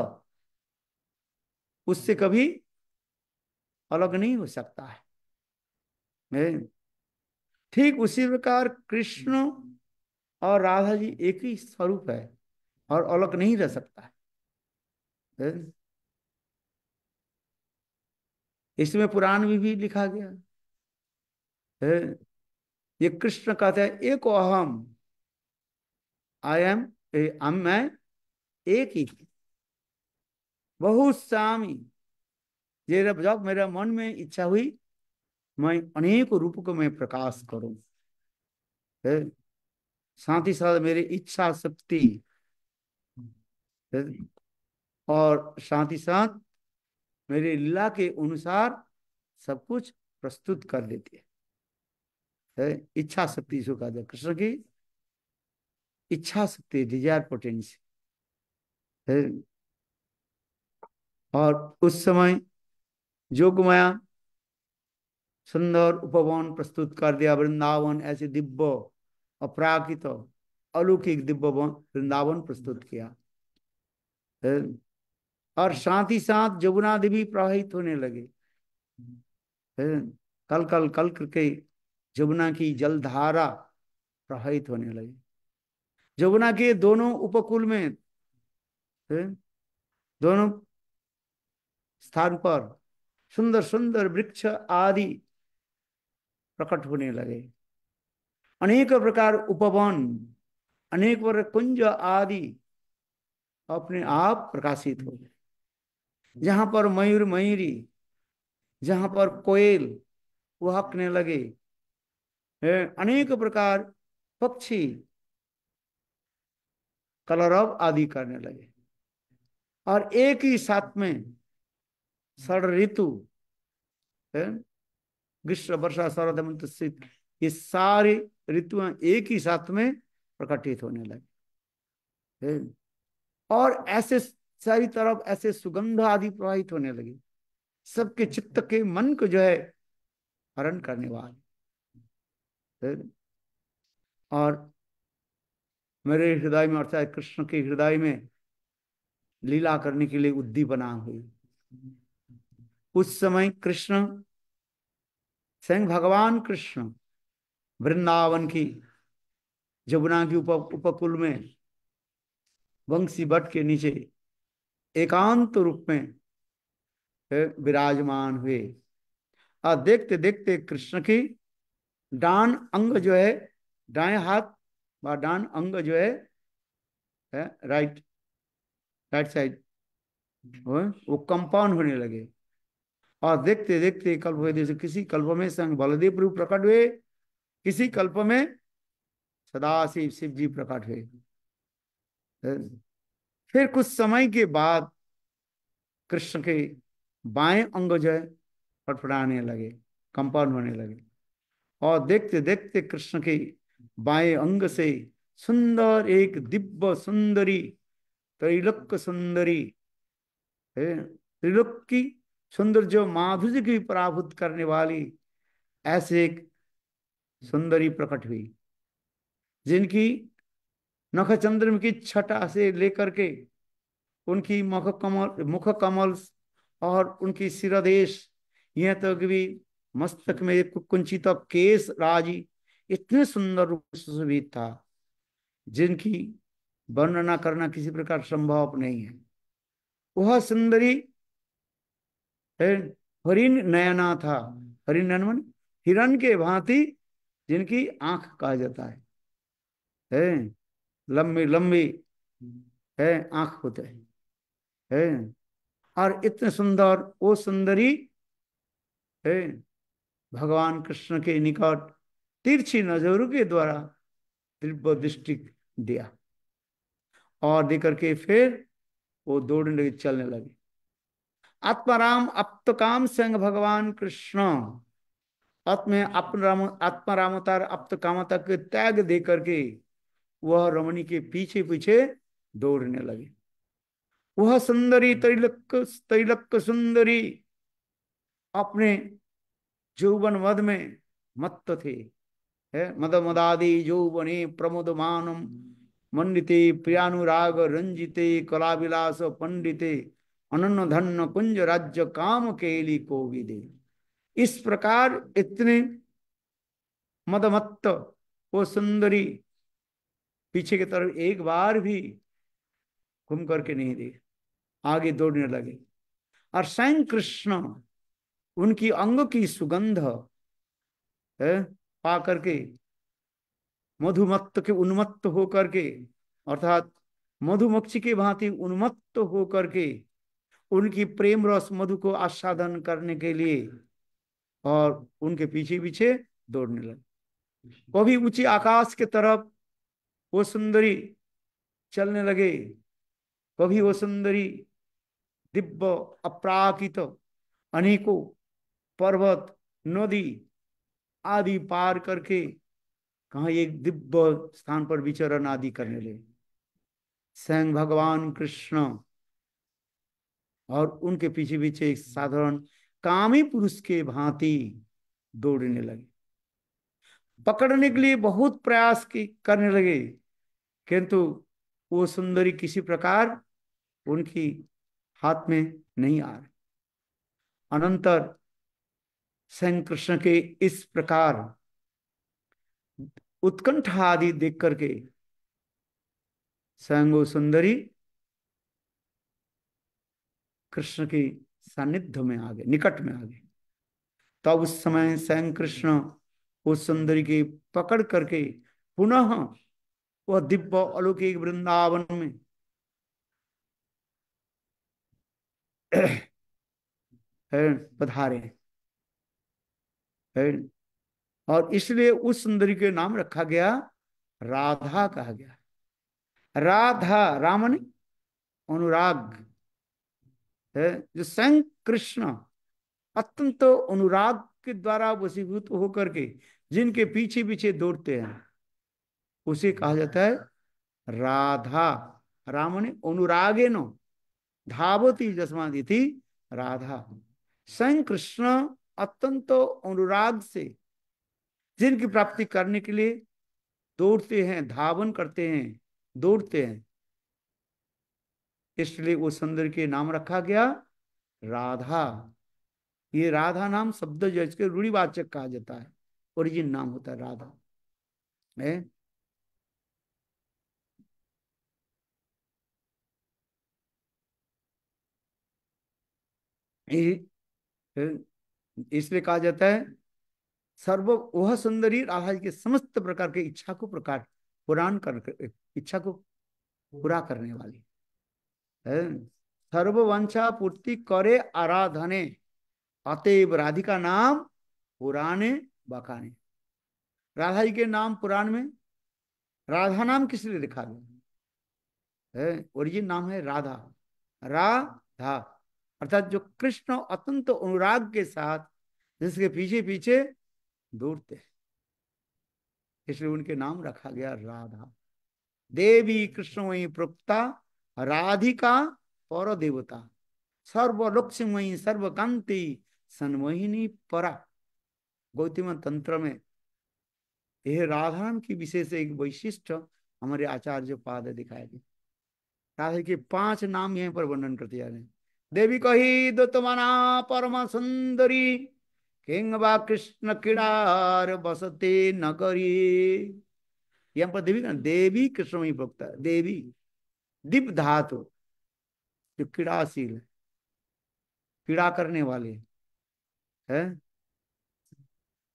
उससे कभी अलग नहीं हो सकता है ठीक उसी प्रकार कृष्ण और राधा जी एक ही स्वरूप है और अलग नहीं रह सकता है इसमें पुराण भी, भी लिखा गया ये कृष्ण कहते हैं एक अहम आई एम हम मैं एक ही बहुत सामी ये जब मेरे मन में इच्छा हुई मैं अनेक रूप को मैं प्रकाश करूं साथ ही साथ मेरी इच्छा शक्ति और साथ ही साथ मेरी लीला के अनुसार सब कुछ प्रस्तुत कर देती है इच्छा शक्ति इसको कहा जाए कृष्ण की इच्छा शक्ति डिजायर पोटेंसी और उस समय जोग माया सुंदर उपवन प्रस्तुत कर दिया वृंदावन ऐसे दिव्य अपराकित अलौकिक दिव्य वृंदावन प्रस्तुत किया और साथ ही साथ जमुना देवी प्रवाहित होने लगे कल कल कल करके जमुना की जलधारा प्रवाहित होने लगी जमुना के दोनों उपकूल में दोनों स्थान पर सुंदर सुंदर वृक्ष आदि प्रकट होने लगे अनेक प्रकार उपवन अनेक प्रकार कुंज आदि अपने आप प्रकाशित हो गए जहां पर मयूर मयूरी जहां पर कोयल वहकने लगे अनेक प्रकार पक्षी कलरव आदि करने लगे और एक ही साथ में षड ऋतु ग्रीष्म वर्षा शरद हेमंत शीत ये सारी ऋतुएं एक ही साथ में प्रकटित होने लगे और ऐसे सारी तरफ ऐसे सुगंध आदि प्रवाहित होने लगी सबके चित्त के मन को जो है हरण करने वाले और मेरे हृदय में अर्थात कृष्ण के हृदय में लीला करने के लिए उद्दी बना हुई उस समय कृष्ण स्वयं भगवान कृष्ण वृंदावन की जमुना की उप, उपकुल में वंशी भट्ट के नीचे एकांत रूप में विराजमान हुए और देखते देखते कृष्ण की डान अंग जो है दाएं हाथ व डान अंग जो है, है राइट राइट साइड वो कंपाउंड होने लगे और देखते देखते कल्प हुए जैसे किसी कल्प में संग बलदेव रूप प्रकट हुए किसी कल्प में सदाशिव शिव जी प्रकट हुए फिर कुछ समय के बाद कृष्ण के बाएं अंग जो है फटफड़ाने लगे कंपन होने लगे और देखते देखते कृष्ण के बाएं अंग से सुंदर एक दिव्य सुंदरी त्रिलोक सुंदरी त्रिलोक की जो माधुर्य की पराभूत करने वाली ऐसे एक सुंदरी प्रकट हुई जिनकी नख चंद्र की छटा से लेकर के उनकी मुख कमल मुख कमल और उनकी सिरादेश यह तो भी मस्तक में कुंचित केस राजी इतने सुंदर रूप सुशोभित था जिनकी वर्णना करना किसी प्रकार संभव नहीं है वह सुंदरी हरिन नयना था हरिन नयन हिरण के भांति जिनकी आंख कहा जाता है है लंबी लंबी है आंख होते है, है और इतने सुंदर वो सुंदरी है भगवान कृष्ण के निकट तिरछी नजरों के द्वारा दिव्य दृष्टि दिया और देकर के फिर वो दौड़ने लगे चलने लगे आत्माराम अप्तकाम संग भगवान कृष्ण आत्म अपराम आत्मारामतार अप्त कामता के त्याग दे करके वह रमणी के पीछे पीछे दौड़ने लगे वह सुंदरी तैलक तैलक सुंदरी अपने जौवन मद में मत्त थे है मद मदादि प्रमोद मानम मंडिते प्रियानुराग रंजिते कलाविलास पंडिते अनन्न धन्य कुंज राज्य काम केली को विदे इस प्रकार इतने मदमत्त वो सुंदरी पीछे की तरफ एक बार भी घूम करके नहीं देख आगे दौड़ने लगे और स्वयं कृष्ण उनकी अंग की सुगंध है, पा करके मधुमत्त के उन्मत्त होकर के अर्थात मधुमक्षी के भांति उन्मत्त होकर के उनकी प्रेम रस मधु को आस्वादन करने के लिए और उनके पीछे पीछे दौड़ने लगे कभी ऊंची आकाश के तरफ वो सुंदरी चलने लगे कभी वो सुंदरी दिव्य अपराकित अनेकों पर्वत नदी आदि पार करके कहा एक दिव्य स्थान पर विचरण आदि करने लगे स्वयं भगवान कृष्ण और उनके पीछे पीछे एक साधारण कामी पुरुष के भांति दौड़ने लगे पकड़ने के लिए बहुत प्रयास की करने लगे किंतु वो सुंदरी किसी प्रकार उनकी हाथ में नहीं आ रही अनंतर स्वयं कृष्ण के इस प्रकार उत्कंठा आदि देख करके स्वयं सुंदरी कृष्ण के सानिध्य में आ गए निकट में आ गए तब तो उस समय स्वयं कृष्ण उस सुंदरी की पकड़ करके पुनः वह दिव्य अलौकिक वृंदावन में पधारे और इसलिए उस सुंदरी के नाम रखा गया राधा कहा गया राधा रामन अनुराग है जो स्वयं कृष्ण अत्यंत अनुराग के द्वारा वसीभूत होकर के जिनके पीछे पीछे दौड़ते हैं उसे कहा जाता है राधा राम ने अनुरागे नो धावती जसमादी थी राधा स्वयं कृष्ण अत्यंत अनुराग से जिनकी प्राप्ति करने के लिए दौड़ते हैं धावन करते हैं दौड़ते हैं इसलिए उस सुंदर के नाम रखा गया राधा ये राधा नाम शब्द जो इसके रूढ़िवाचक कहा जाता है ओरिजिन नाम होता है राधा है इसलिए कहा जाता है सर्व वह सुंदरी राधा जी के समस्त प्रकार की इच्छा को प्रकार पुराण कर इच्छा को पूरा करने वाली सर्ववंशा पूर्ति करे आराधने अतएव राधिका नाम पुराणे बकाने राधा जी के नाम पुराण में राधा नाम किस लिए लिखा गया ओरिजिन नाम है राधा राधा अर्थात जो कृष्ण अत्यंत अनुराग के साथ जिसके पीछे पीछे दौड़ते हैं इसलिए उनके नाम रखा गया राधा देवी कृष्ण वही प्रोक्ता राधिका पर देवता सर्व सर्वकांति सन्मोहिनी परा गौतम तंत्र में यह राधाराम की विशेष एक वैशिष्ट हमारे आचार्य पाद दिखाए गया राधे के पांच नाम यहाँ पर वर्णन करते जा रहे हैं देवी कही दुतमना परम सुंदरी बा कृष्ण किरार बसते नगरी यहाँ पर देवी का देवी कृष्णमयी भक्त देवी दिप धातु जो क्रीड़ाशील है क्रीड़ा करने वाले है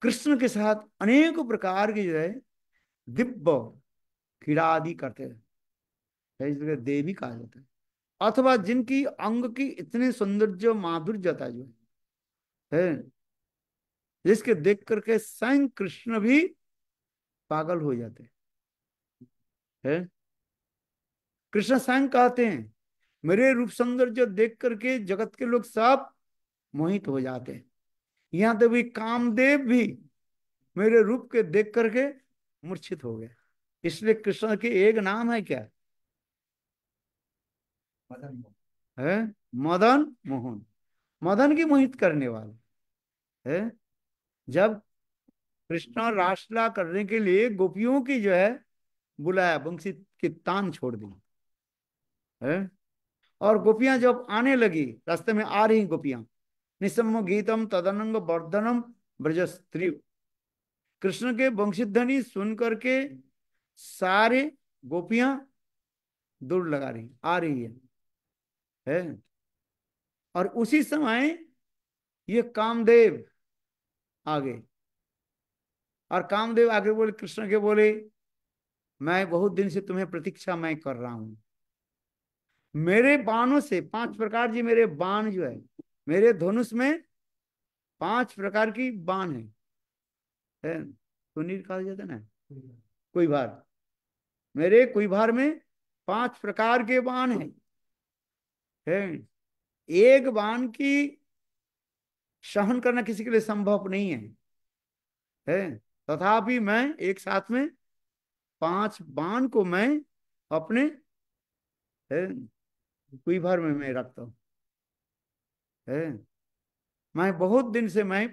कृष्ण के साथ अनेक प्रकार के जो है दिव्य क्रीड़ा आदि करते हैं प्रकार देवी कहा जाता है अथवा जिनकी अंग की इतने सौंदर्य माधुर्यता जो है जिसके देख करके स्वयं कृष्ण भी पागल हो जाते हैं कृष्ण स्वयं कहते हैं मेरे रूप सौंदर्य देख करके जगत के लोग सब मोहित हो जाते हैं यहाँ तो भी कामदेव भी मेरे रूप के देख करके मूर्छित हो गए इसलिए कृष्ण के एक नाम है क्या मदन है मदन मोहन मदन की मोहित करने वाले है जब कृष्ण रासला करने के लिए गोपियों की जो है बुलाया बंशी की तान छोड़ दी है और गोपियां जब आने लगी रास्ते में आ रही गोपियां निसम गीतम तदनंग वर्धनम ब्रज स्त्री कृष्ण के धनी सुन करके सारे गोपियां दूर लगा रही आ रही है, है? और उसी समय ये कामदेव आगे और कामदेव आगे बोले कृष्ण के बोले मैं बहुत दिन से तुम्हें प्रतीक्षा मैं कर रहा हूं मेरे बाणों से पांच प्रकार जी मेरे बाण जो है मेरे धनुष में पांच प्रकार की बाण है सुनील कहा जाता ना कोई भार मेरे कोई भार में पांच प्रकार के बाण है, है। एक बाण की सहन करना किसी के लिए संभव नहीं है, है? तथापि मैं एक साथ में पांच बाण को मैं अपने है? कुईभर में मैं रखता हूँ है मैं बहुत दिन से मैं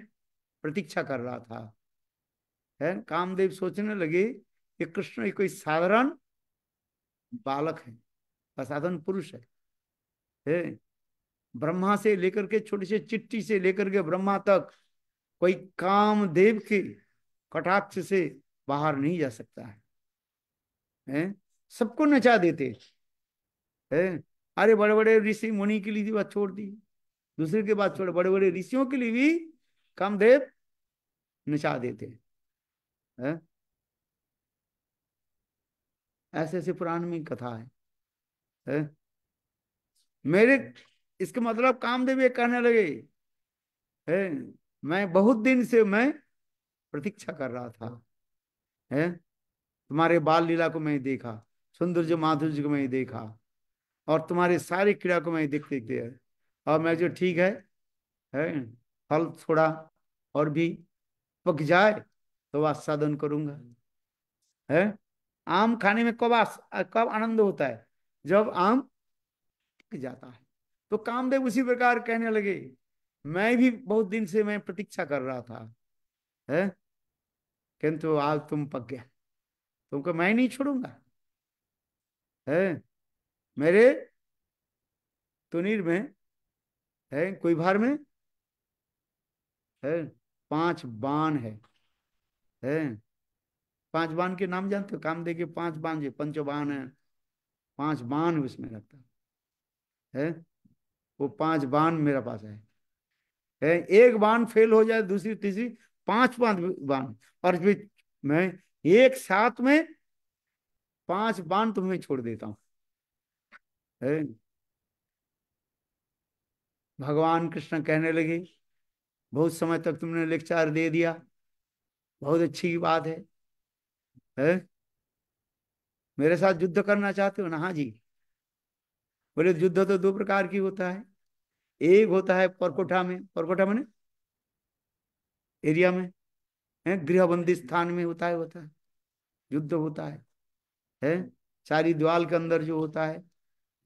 प्रतीक्षा कर रहा था है कामदेव सोचने लगे कि कृष्ण कोई साधारण बालक है असाधारण पुरुष है, है ब्रह्मा से लेकर के छोटे से चिट्टी से लेकर के ब्रह्मा तक कोई कामदेव के कटाक्ष से बाहर नहीं जा सकता है, है? सबको नचा देते है अरे बड़े बड़े ऋषि मुनि के लिए बात छोड़ दी दूसरे के बात छोड़ बड़े बड़े ऋषियों के लिए भी कामदेव नचा देते हैं ऐसे ऐसे पुराण में कथा है, ए? मेरे इसके मतलब कामदेव ये कहने लगे है मैं बहुत दिन से मैं प्रतीक्षा कर रहा था है तुम्हारे बाल लीला को मैं देखा जो माधुर्य को मैं देखा और तुम्हारी सारी क्रिया को मैं देख दिया और मैं जो ठीक है है फल थोड़ा और भी पक जाए तो आस्वादन करूंगा है आम खाने में कब आस कब आनंद होता है जब आम पक जाता है तो कामदेव उसी प्रकार कहने लगे मैं भी बहुत दिन से मैं प्रतीक्षा कर रहा था है किंतु आज तुम पक गया तुमको मैं नहीं छोड़ूंगा है मेरे तुनीर में है कोई भार में है पांच बाण है है पांच बाण के नाम जानते हो काम देखिए पांच बाण पंच पंचबाण है पांच बाण उसमें रखता है वो पांच बाण मेरा पास है है एक बाण फेल हो जाए दूसरी तीसरी पांच पांच बाण और मैं एक साथ में पांच बाण तुम्हें छोड़ देता हूं है भगवान कृष्ण कहने लगे बहुत समय तक तुमने लेक्चर दे दिया बहुत अच्छी बात है, है? मेरे साथ युद्ध करना चाहते हो ना हाँ जी बोले युद्ध तो दो प्रकार की होता है एक होता है परकोठा में परकोठा मैंने एरिया में है गृहबंदी स्थान में होता है होता है युद्ध होता है है चारी द्वाल के अंदर जो होता है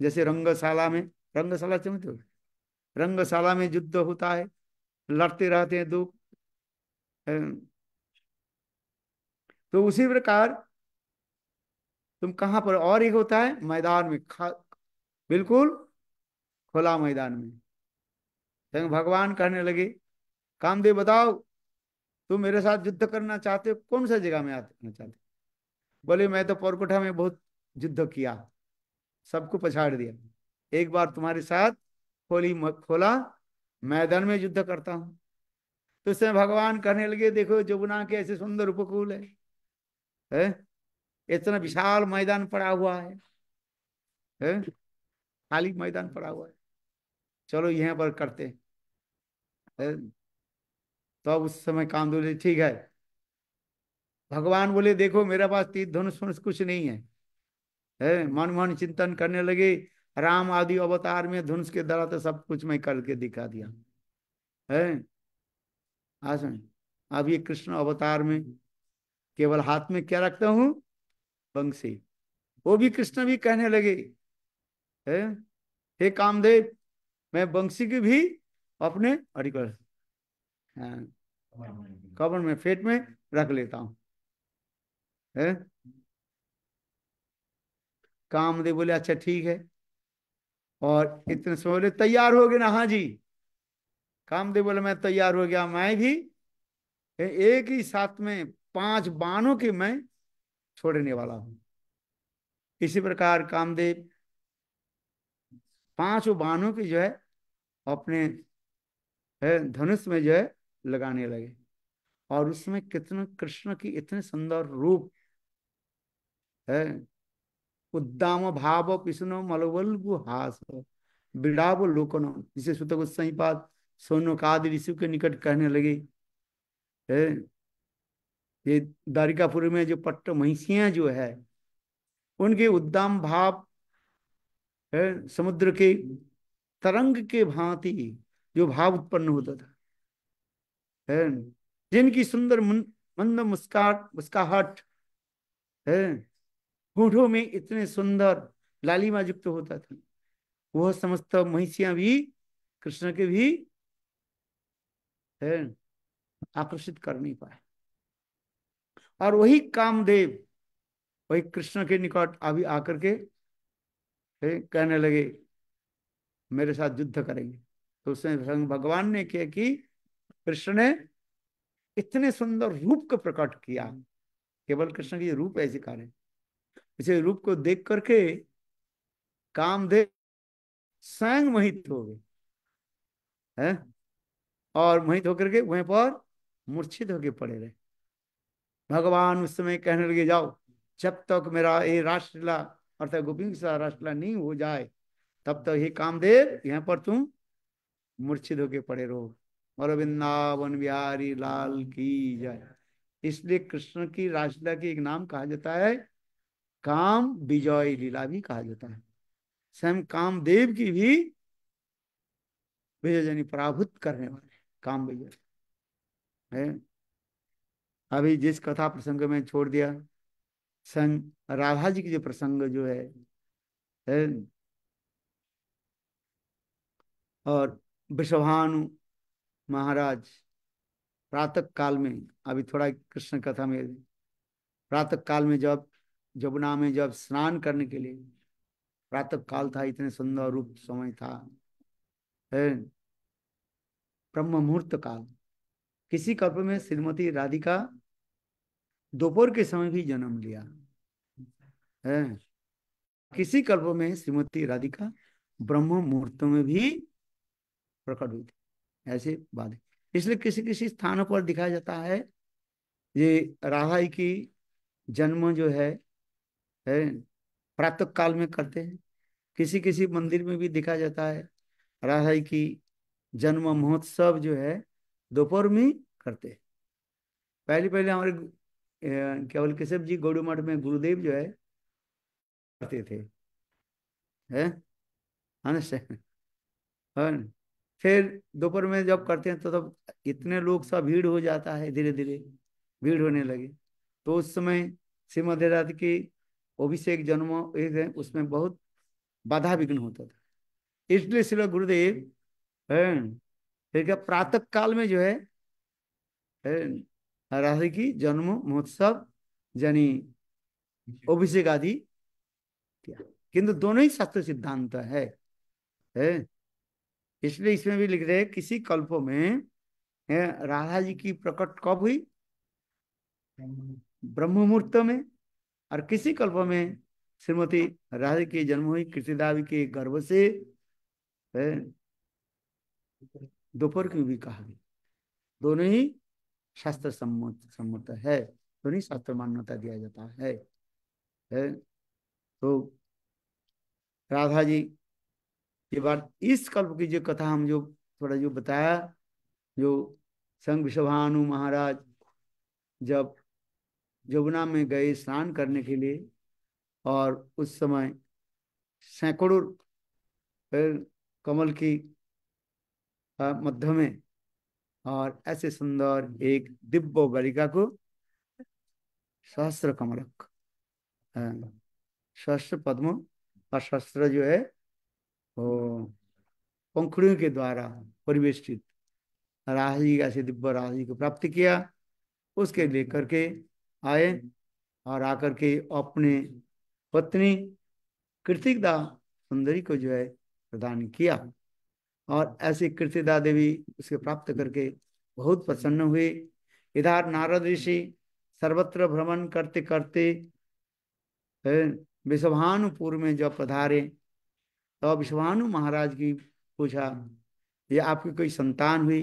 जैसे रंगशाला में रंगशाला समझते हो रंगशाला में युद्ध होता है लड़ते रहते हैं दुख तो उसी प्रकार तुम कहां पर और एक होता है मैदान में खा बिल्कुल खुला मैदान में तो भगवान कहने लगे कामदेव बताओ तुम मेरे साथ युद्ध करना चाहते हो कौन सा जगह में आना चाहते बोले मैं तो परकोठा में बहुत युद्ध किया सबको पछाड़ दिया एक बार तुम्हारे साथ खोली खोला मैदान में युद्ध करता हूँ तो उसमें भगवान कहने लगे देखो जमुना के ऐसे सुंदर उपकूल है, है? इतना विशाल मैदान पड़ा हुआ है, खाली मैदान पड़ा हुआ है चलो यहाँ पर करते है? तो उस समय काम ठीक है भगवान बोले देखो मेरे पास तीर धनुष कुछ नहीं है है मन मन चिंतन करने लगे राम आदि अवतार में धनुष के द्वारा तो सब कुछ मैं करके दिखा दिया है अब ये कृष्ण अवतार में केवल हाथ में क्या रखता हूं बंसी वो भी कृष्ण भी कहने लगे है हे कामदेव मैं बंसी की भी अपने अडिकल हाँ। कबर में फेट में रख लेता हूं है कामदेव बोले अच्छा ठीक है और इतने समय बोले तैयार हो गए ना हाँ जी कामदेव बोले मैं तैयार हो गया मैं भी एक ही साथ में पांच बाणों के मैं छोड़ने वाला हूं इसी प्रकार कामदेव पांचों बाणों के जो है अपने धनुष में जो है लगाने लगे और उसमें कितने कृष्ण की इतने सुंदर रूप है उद्दाम भाव पिसनो मलबल हास बिड़ाव लोकन जिसे सुत गोस्वाई पाद सोनोकाद ऋषि के निकट कहने लगे ये दारिकापुर में जो पट्ट महिषियां जो है उनके उद्दाम भाव है, समुद्र के तरंग के भांति जो भाव उत्पन्न होता था है जिनकी सुंदर मंद मुस्काट मुस्काहट है होठों में इतने सुंदर लालिमा युक्त होता था वह समस्त महिषिया भी कृष्ण के भी आकर्षित कर नहीं पाए और वही कामदेव वही कृष्ण के निकट अभी आकर के कहने लगे मेरे साथ युद्ध करेंगे तो उसने भगवान ने किया कि कृष्ण ने इतने सुंदर रूप को प्रकट किया केवल कृष्ण के रूप ऐसी कारण इसे रूप को देख करके कामदेव स्वयं मोहित हो गए और मोहित होकर के वहीं पर मूर्छित होके पड़े रहे भगवान उस समय कहने लगे जाओ जब तक मेरा ये राष्ट्रला अर्थात गोपिंग के राष्ट्रला नहीं हो जाए तब तक ये कामदेव यहाँ पर तुम मूर्छित होके पड़े रहो और वृंदावन बिहारी लाल की जय इसलिए कृष्ण की राष्ट्रला की एक नाम कहा जाता है काम विजय लीला भी कहा जाता है स्वयं कामदेव की भी विजय यानी पराभूत करने वाले काम विजय है अभी जिस कथा प्रसंग में छोड़ दिया स्वयं राधा जी की जो प्रसंग जो है, है और विश्वानु महाराज प्रातः काल में अभी थोड़ा कृष्ण कथा में प्रातः काल में जब जमुना में जब स्नान करने के लिए प्रातः काल था इतने सुंदर रूप समय था ब्रह्म मुहूर्त काल किसी कल्प में श्रीमती राधिका दोपहर के समय भी जन्म लिया है किसी कल्प में श्रीमती राधिका ब्रह्म मुहूर्त में भी प्रकट हुई थी ऐसे बात है इसलिए किसी किसी स्थानों पर दिखाया जाता है ये राधाई की जन्म जो है है प्रातः काल में करते हैं किसी किसी मंदिर में भी देखा जाता है राधाई की जन्म महोत्सव जो है दोपहर में करते हैं पहले पहले हमारे केवल केशव जी गौड़ी मठ में गुरुदेव जो है करते थे है फिर दोपहर में जब करते हैं तो तब तो इतने लोग सा भीड़ हो जाता है धीरे धीरे भीड़ होने लगे तो उस समय श्रीमती रात की अभिषेक जन्म उसमें बहुत बाधा विघ्न होता था इसलिए श्री गुरुदेव फिर प्रातः काल में जो है राधे की जन्म महोत्सव यानी अभिषेक आदि किया किंतु दोनों ही शास्त्र सिद्धांत है, है? इसलिए इसमें भी लिख रहे किसी कल्प में राधा जी की प्रकट कब हुई ब्रह्म मुहूर्त में और किसी कल्प में श्रीमती राधे की जन्म हुई कृतिदावी के गर्भ से दोपहर की भी कहा गया दोनों ही शास्त्र सम्मत सम्मत है दोनों ही शास्त्र मान्यता दिया जाता है, है तो राधा जी ये बात इस कल्प की जो कथा हम जो थोड़ा जो बताया जो संघ विश्वानु महाराज जब जमुना में गए स्नान करने के लिए और उस समय सैकड़ों कमल की मध्य में और ऐसे सुंदर एक दिव्य बालिका को सहस्त्र कमलक सहस्त्र पद्म और शस्त्र जो है वो पंखुड़ियों के द्वारा परिवेष्टित राहजी ऐसे दिव्य राहजी को प्राप्त किया उसके लेकर के आए हम्म। और आकर के अपने पत्नी कृतिकदा सुंदरी को जो है प्रदान किया और ऐसी कृतिदा देवी उसे प्राप्त करके बहुत प्रसन्न हुए इधर नारद ऋषि सर्वत्र भ्रमण करते करते विश्वानुपुर में जब पधारे तो विश्वानु महाराज की पूछा ये आपकी कोई संतान हुई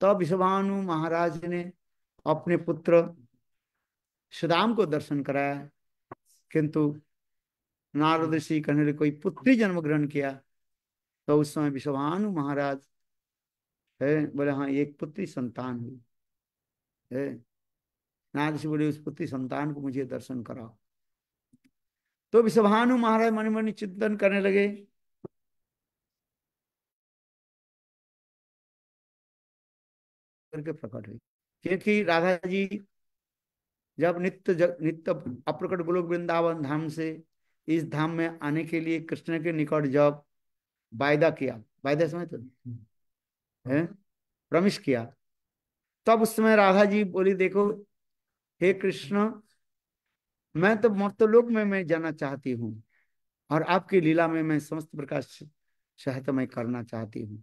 तो विश्वानु महाराज ने अपने पुत्र सुदाम को दर्शन कराया किंतु नारद हम्म। ऋषि कहने लगे कोई पुत्री जन्म ग्रहण किया तो उस समय विश्वानु महाराज है बोले हाँ एक पुत्री संतान हुई है नारद ऋषि बोले उस पुत्री संतान को मुझे दर्शन कराओ तो विश्वानु महाराज मन मन चिंतन करने लगे करके प्रकट हुई क्योंकि राधा जी जब नित्य जग नित्य अप्रकट गोलोक वृंदावन धाम से इस धाम में आने के लिए कृष्ण के निकट जब वायदा किया वायदा समय तो प्रमिश किया तब उस समय राधा जी बोली देखो हे कृष्ण मैं तो मर्तलोक में मैं जाना चाहती हूँ और आपकी लीला में मैं समस्त प्रकार सहायता मैं करना चाहती हूँ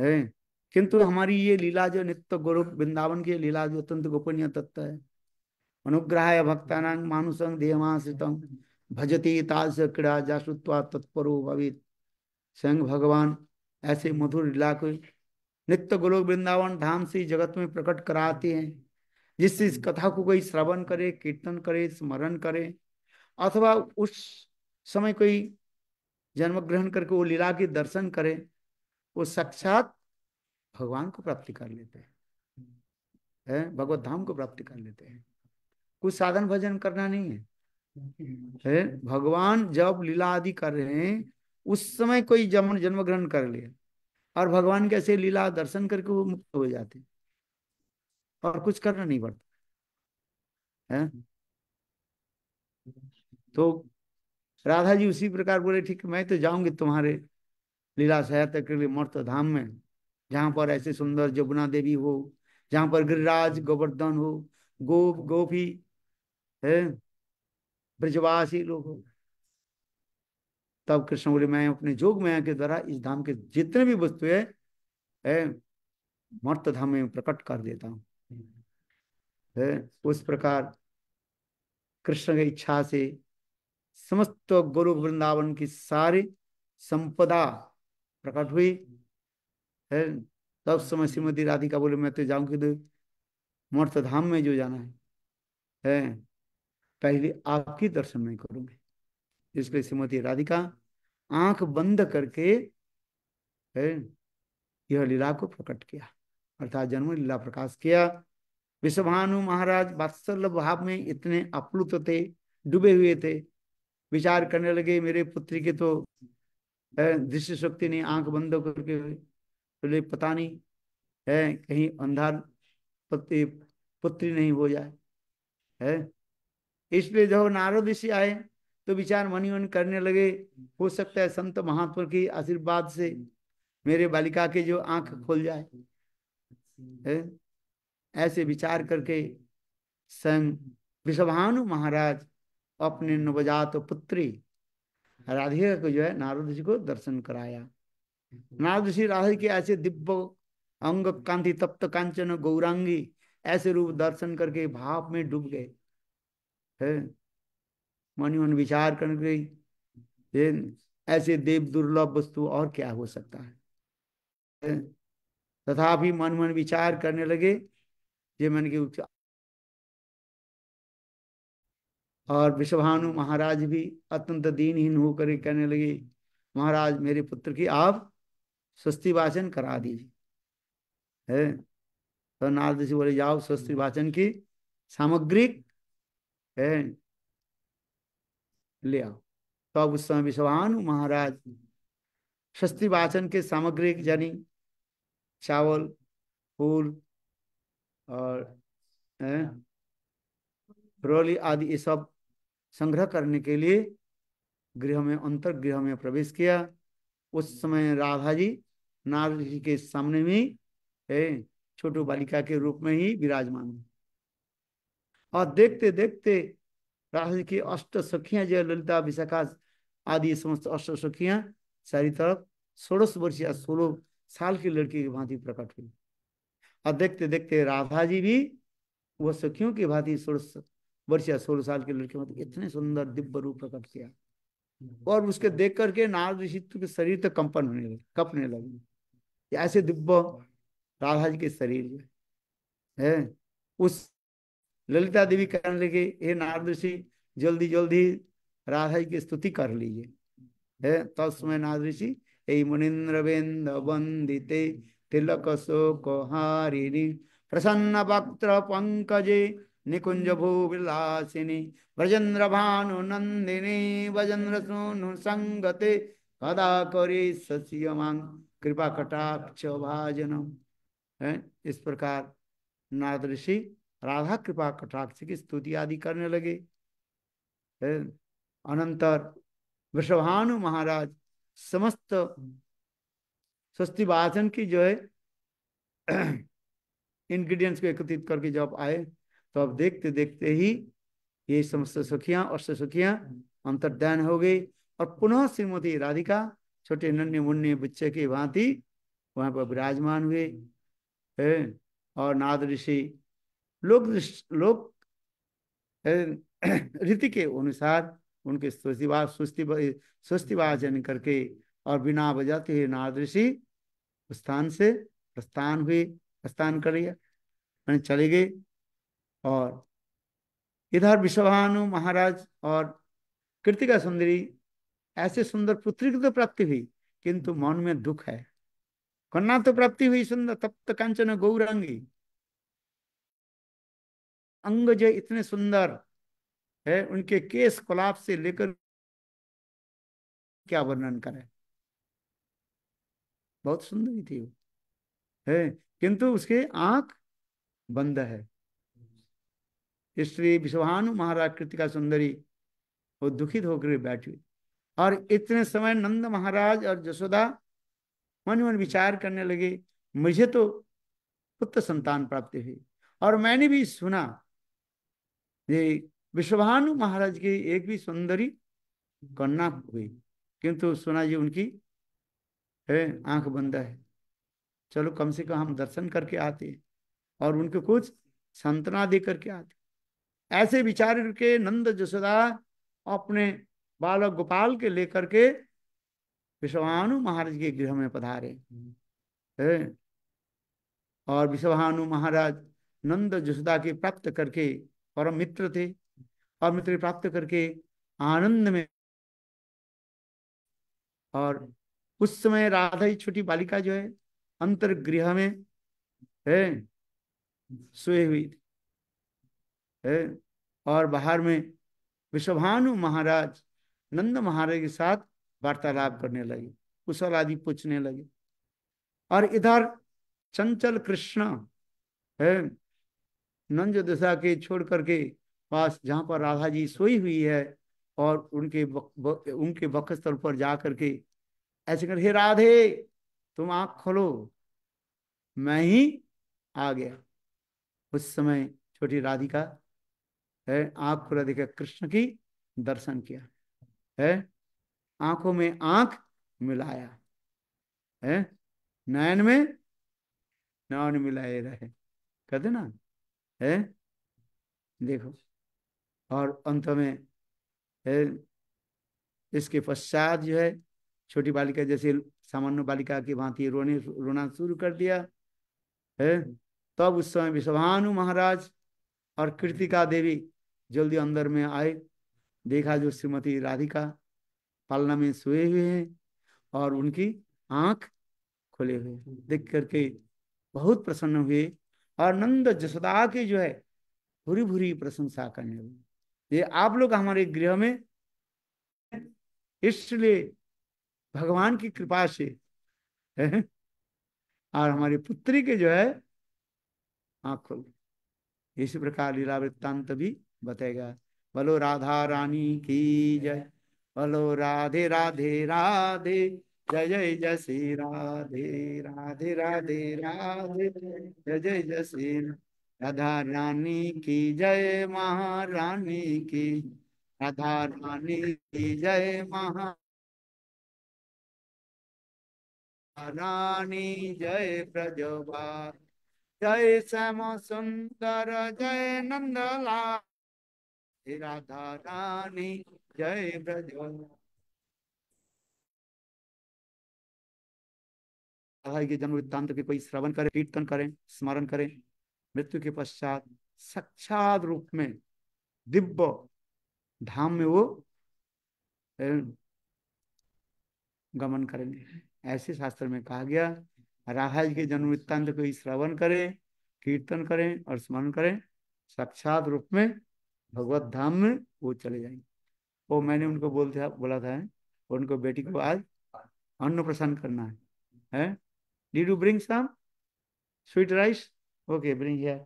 है किंतु हमारी ये लीला जो नित्य गोरख वृंदावन की लीला जो अत्यंत गोपनीय तत्व है अनुग्रहाय भक्ता मानुसंग देवाश्रितं भजती ताज क्रीड़ा जासुत्वा तत्परो भवित स्वयं भगवान ऐसे मधुर लीला को नित्य गोलोक वृंदावन धाम से जगत में प्रकट कराते हैं जिससे इस कथा को कोई श्रवण करे कीर्तन करे स्मरण करे अथवा उस समय कोई जन्म ग्रहण करके वो लीला के दर्शन करे वो साक्षात भगवान को प्राप्ति कर लेते हैं भगवत धाम को प्राप्ति कर लेते हैं कुछ साधन भजन करना नहीं है फिर भगवान जब लीला आदि कर रहे हैं उस समय कोई जन्म जन्म ग्रहण कर लिया और भगवान कैसे लीला दर्शन करके वो मुक्त हो जाते और कुछ करना नहीं पड़ता है तो राधा जी उसी प्रकार बोले ठीक मैं तो जाऊंगी तुम्हारे लीला सहायता के लिए मर्त धाम में जहां पर ऐसे सुंदर जमुना देवी हो जहां पर गिरिराज गोवर्धन हो गोप गोपी है ब्रजवासी लोग हो गए तब कृष्ण बोले मैं अपने जोग माया के द्वारा इस धाम के जितने भी वस्तु है, है मर्त धाम में प्रकट कर देता है उस प्रकार कृष्ण की इच्छा से समस्त गुरु वृंदावन की सारी संपदा प्रकट हुई है तब समय श्रीमती राधिका बोले मैं तो जाऊंगी तो मर्त धाम में जो जाना है, है पहले आपके दर्शन नहीं करूंगी इसलिए श्रीमती राधिका आंख बंद करके यह लीला को प्रकट किया अर्थात जन्म लीला प्रकाश किया विश्वभानु महाराज वात्सल्य भाव में इतने अप्लुत थे डूबे हुए थे विचार करने लगे मेरे पुत्री के तो दृष्टि शक्ति ने आंख बंद करके बोले तो पता नहीं है कहीं अंधार पति पुत्री नहीं हो जाए है इसलिए जब नारद ऋषि आए तो विचार मनी मन करने लगे हो सकता है संत महात्मा के आशीर्वाद से मेरे बालिका के जो आंख खोल जाए ऐसे विचार करके स्वयं विषभानु महाराज अपने नवजात पुत्री राधिका को जो है नारद जी को दर्शन कराया नारद जी राधे के ऐसे दिव्य अंग कांति तप्त कांचन गौरांगी ऐसे रूप दर्शन करके भाव में डूब गए है मन मन विचार कर गई ऐसे देव दुर्लभ वस्तु और क्या हो सकता है तथा भी मन मन विचार करने लगे ये मन के और विश्वभानु महाराज भी अत्यंत दीनहीन होकर कहने लगे महाराज मेरे पुत्र की आप स्वस्ति वाचन करा दीजिए है तो नारद जी बोले जाओ स्वस्ति वाचन की सामग्रिक है ले आओ तब अब उस समय विश्वानु महाराज शस्त्री वाचन के सामग्री जानी चावल फूल और रोली आदि ये सब संग्रह करने के लिए गृह में अंतर गृह में प्रवेश किया उस समय राधा जी नारद जी के सामने में छोटू बालिका के रूप में ही विराजमान और देखते देखते राधा की अष्ट सखियां जो ललिता विशाखा आदि समस्त अष्ट सखियां सारी तरफ सोलह वर्ष या सोलह साल की लड़की की भांति प्रकट हुई और देखते देखते राधा जी भी वह सखियों की भांति सोलह वर्ष या सोलह साल की लड़की भांति इतने सुंदर दिव्य रूप प्रकट किया और उसके देख करके नारद ऋषि के शरीर तो कंपन होने लगे कपने लगे ऐसे दिव्य राधा जी के शरीर में है उस ललिता देवी कहने लगे हे नारद ऋषि जल्दी जल्दी राधा जी की स्तुति कर लीजिए है तस्मय नारद ऋषि ए मुनिन्द्र बेन्द वंदिते तिलक शोक हारिणी प्रसन्न वक्त्र पंकजे निकुंज भूविलासिनी ब्रजेन्द्र भानु नंदिनी ब्रजेन्द्र सोनु संगते कदा करे सस्यमांग कृपा कटाक्ष भाजनम है इस प्रकार नारद ऋषि राधा कृपा कटाक्ष की स्तुति आदि करने लगे अनंतर वृषभानु महाराज समस्त स्वस्ति वाचन की जो है इंग्रेडिएंट्स को एकत्रित करके जब आए तो अब देखते देखते ही ये समस्त सुखियां और सुखियां अंतर्दान हो गई और पुनः श्रीमती राधिका छोटे नन्हे मुन्ने बच्चे की भांति वहां पर विराजमान हुए और नाद ऋषि लोक लोक रीति के अनुसार उनके स्वस्तिवा करके और बिना बजाते हुए नादृषि ऋषि स्थान से प्रस्थान हुए प्रस्थान कर चले गए और इधर विश्वभानु महाराज और कृतिका सुंदरी ऐसे सुंदर पुत्री की तो प्राप्ति हुई किंतु मन में दुख है कन्या तो प्राप्ति हुई सुंदर तप्त तो गौरंगी अंग जो इतने सुंदर है उनके केस कोलाप से लेकर क्या वर्णन करें बहुत सुंदरी थी वो है किंतु उसके आंख बंद है श्री विश्वानु महाराज कृतिका सुंदरी वो दुखित होकर बैठी हुई और इतने समय नंद महाराज और जसोदा मन मन विचार करने लगे मुझे तो पुत्र संतान प्राप्ति हुई और मैंने भी सुना ये विश्वभानु महाराज की एक भी सुंदरी कन्ना हुई किंतु सुना जी उनकी है आंख बंद है चलो कम से कम हम दर्शन करके आते हैं और उनके कुछ संतना दे करके आते ऐसे विचार के नंद जसोदा अपने बालक गोपाल के लेकर के विश्वानु महाराज के गृह में पधारे है और विश्वानु महाराज नंद जसोदा के प्राप्त करके परम मित्र थे और मित्र प्राप्त करके आनंद में और उस समय राधा ही छोटी बालिका जो है अंतर गृह में है सोए हुई थी है और बाहर में विश्वभानु महाराज नंद महाराज के साथ वार्तालाप करने लगे कुशल आदि पूछने लगे और इधर चंचल कृष्ण है नंज दशा के छोड़ करके पास जहाँ पर राधा जी सोई हुई है और उनके बक, उनके वक्ष स्थल पर जा करके ऐसे कर हे राधे तुम आँख खोलो मैं ही आ गया उस समय छोटी राधिका है आँख खुला देखा कृष्ण की दर्शन किया है आंखों में आंख मिलाया है नयन में नयन मिलाए रहे कहते ना है देखो और अंत में है इसके पश्चात जो है छोटी बालिका जैसे सामान्य बालिका की भांति रोने रोना शुरू कर दिया है तब तो उस समय विश्वानु महाराज और कृतिका देवी जल्दी अंदर में आए देखा जो श्रीमती राधिका पालना में सोए हुए हैं और उनकी आंख खोले हुए देख करके बहुत प्रसन्न हुए और नंद जसदा की जो है भूरी भूरी प्रशंसा करने लगे ये आप लोग हमारे गृह में इसलिए भगवान की कृपा से और हमारी पुत्री के जो है आंख खोल इसी प्रकार लीला वृत्तांत भी बताएगा बोलो राधा रानी की जय बोलो राधे राधे राधे जय जय जय श्री राधे राधे राधे राधे जय जय जय श्री राधा रानी की जय महारानी की राधा रानी की जय महा रानी जय प्रजोबा जय श्याम सुंदर जय नंदला राधा रानी जय प्रजोबा कहा कि जन्म वृत्तांत के कोई श्रवण करें कीर्तन करें स्मरण करें मृत्यु के पश्चात साक्षात रूप में दिव्य धाम में वो गमन करेंगे ऐसे शास्त्र में कहा गया राहज के जन्म वृत्तांत को श्रवण करें कीर्तन करें और स्मरण करें साक्षात रूप में भगवत धाम में वो चले जाएंगे वो मैंने उनको बोल था बोला था उनको बेटी को आज अन्न प्रसन्न करना है, है? Did you bring some sweet rice? Okay, bring here.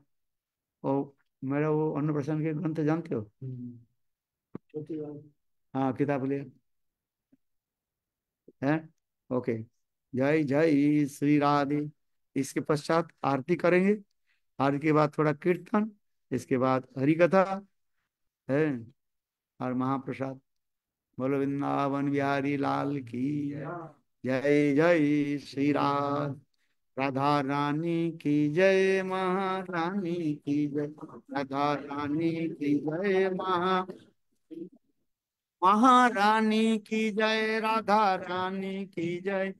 Oh, मेरा वो अन्नप्राशन के ग्रंथ जानते हो हाँ किताब ले हैं ओके जय जय श्री राधे इसके पश्चात आरती करेंगे आरती के बाद थोड़ा कीर्तन इसके बाद हरि कथा है और महाप्रसाद बोलो वृंदावन बिहारी लाल की जय जय श्री राम राधा रानी की जय महारानी की जय राधा रानी की जय महा महारानी की जय राधा रानी की जय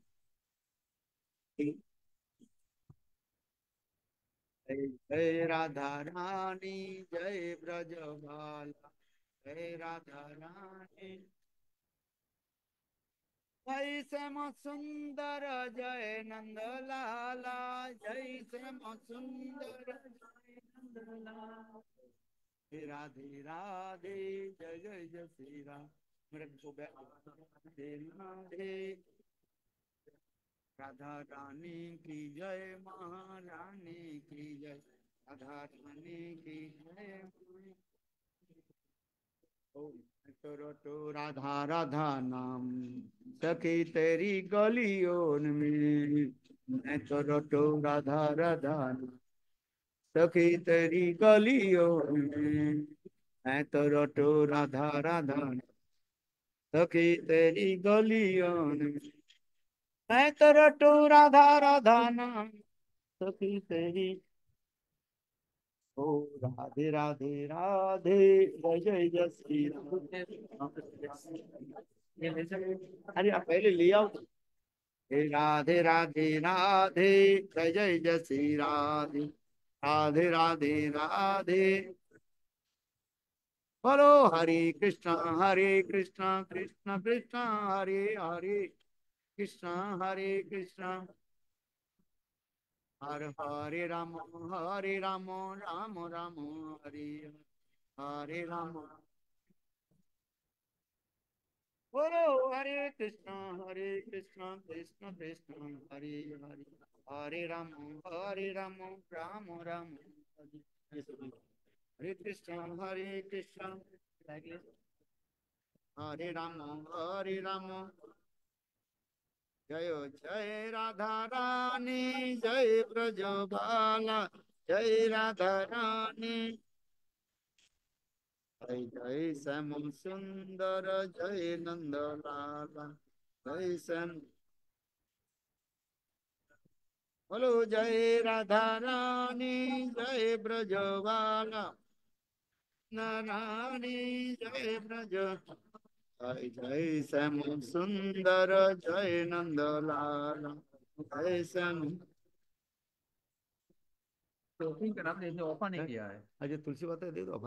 जय राधा रानी जय ब्रजबाला जय राधा रानी जय श्याम सुंदर जय नंद लाला जय श्याम सुंदर जय नंद लाला राधे राधे जय जय जय श्री राम मेरे को राधे राधा रानी की जय महारानी की जय राधा रानी की जय तो राधा राधा नाम सखी तेरी गलियों में मैं तो रटो राधा राधा सखी तेरी गलियों में मैं तो रोटो राधा राधा सखी तेरी गलियों में मैं तो रटो राधा राधा नाम सखी तेरी ओ राधे राधे राधे जय जय श्री अरे आप पहले ले आओ हे राधे राधे राधे जय जय जय श्री राधे राधे राधे राधे बोलो हरे कृष्णा हरे कृष्णा कृष्णा कृष्णा हरे हरे कृष्णा हरे कृष्णा हर हरे राम हरे राम राम राम हरे हरे राम बोलो हरे कृष्ण हरे कृष्ण कृष्ण कृष्ण हरे हरे हरे राम हरे राम राम राम हरे कृष्ण हरे कृष्ण हरे राम हरे राम जय जय राधा रानी जय ब्रज बाला जय राधा रानी जय जय श्याम सुंदर जय नंद लाला जय श्याम बोलो जय राधा रानी जय ब्रज बाला रानी जय ब्रज जय जय श्याम सुंदर जय जय श्याम तो नाम नहीं किया है दे दो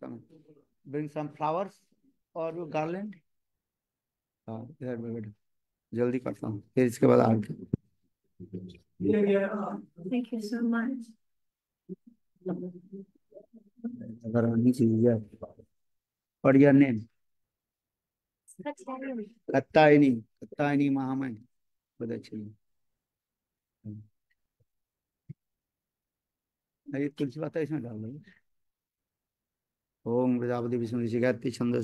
सम हाँ, फ्लावर्स और हाँ जल्दी करता हूँ फिर इसके बाद आगे थैंक यू सो मच अगर नहीं चाहिए और योर नेम महामय अच्छी अरे तुलसी इसमें डाल दो ओम प्रजापति विष्णु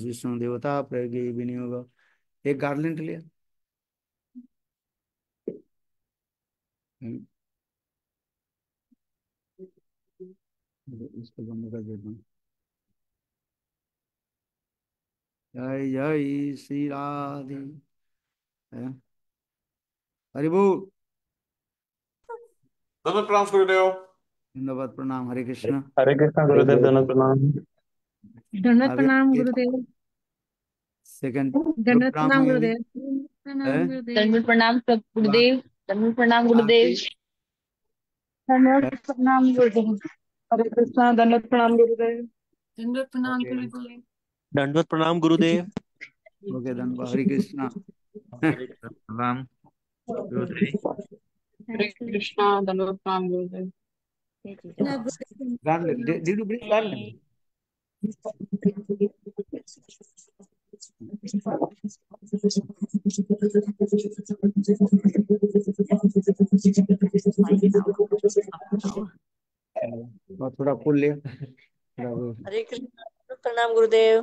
विष्णु देवता प्रयोग विनियोग एक गार्लेंट लिया hmm. Hmm. इसको बंद कर देता हूँ जय जय श्री राधे हरि बोल धन्यवाद प्रणाम गुरुदेव धन्यवाद प्रणाम हरे कृष्ण हरे कृष्ण गुरुदेव धन्यवाद प्रणाम धन्यवाद प्रणाम गुरुदेव सेकंड धन्यवाद प्रणाम गुरुदेव धन्यवाद प्रणाम गुरुदेव धन्यवाद प्रणाम हाँ, गुरुदेव धन्यवाद प्रणाम गुरुदेव हरे कृष्ण धन्यवाद प्रणाम गुरुदेव धन्यवाद प्रणाम गुरुदेव दंडवत प्रणाम गुरुदेव ओके धन्यवाद हरे कृष्णा प्रणाम हरे कृष्णा दंडवत प्रणाम गुरुदेव थोड़ा फूल ले हरे कृष्ण प्रणाम गुरुदेव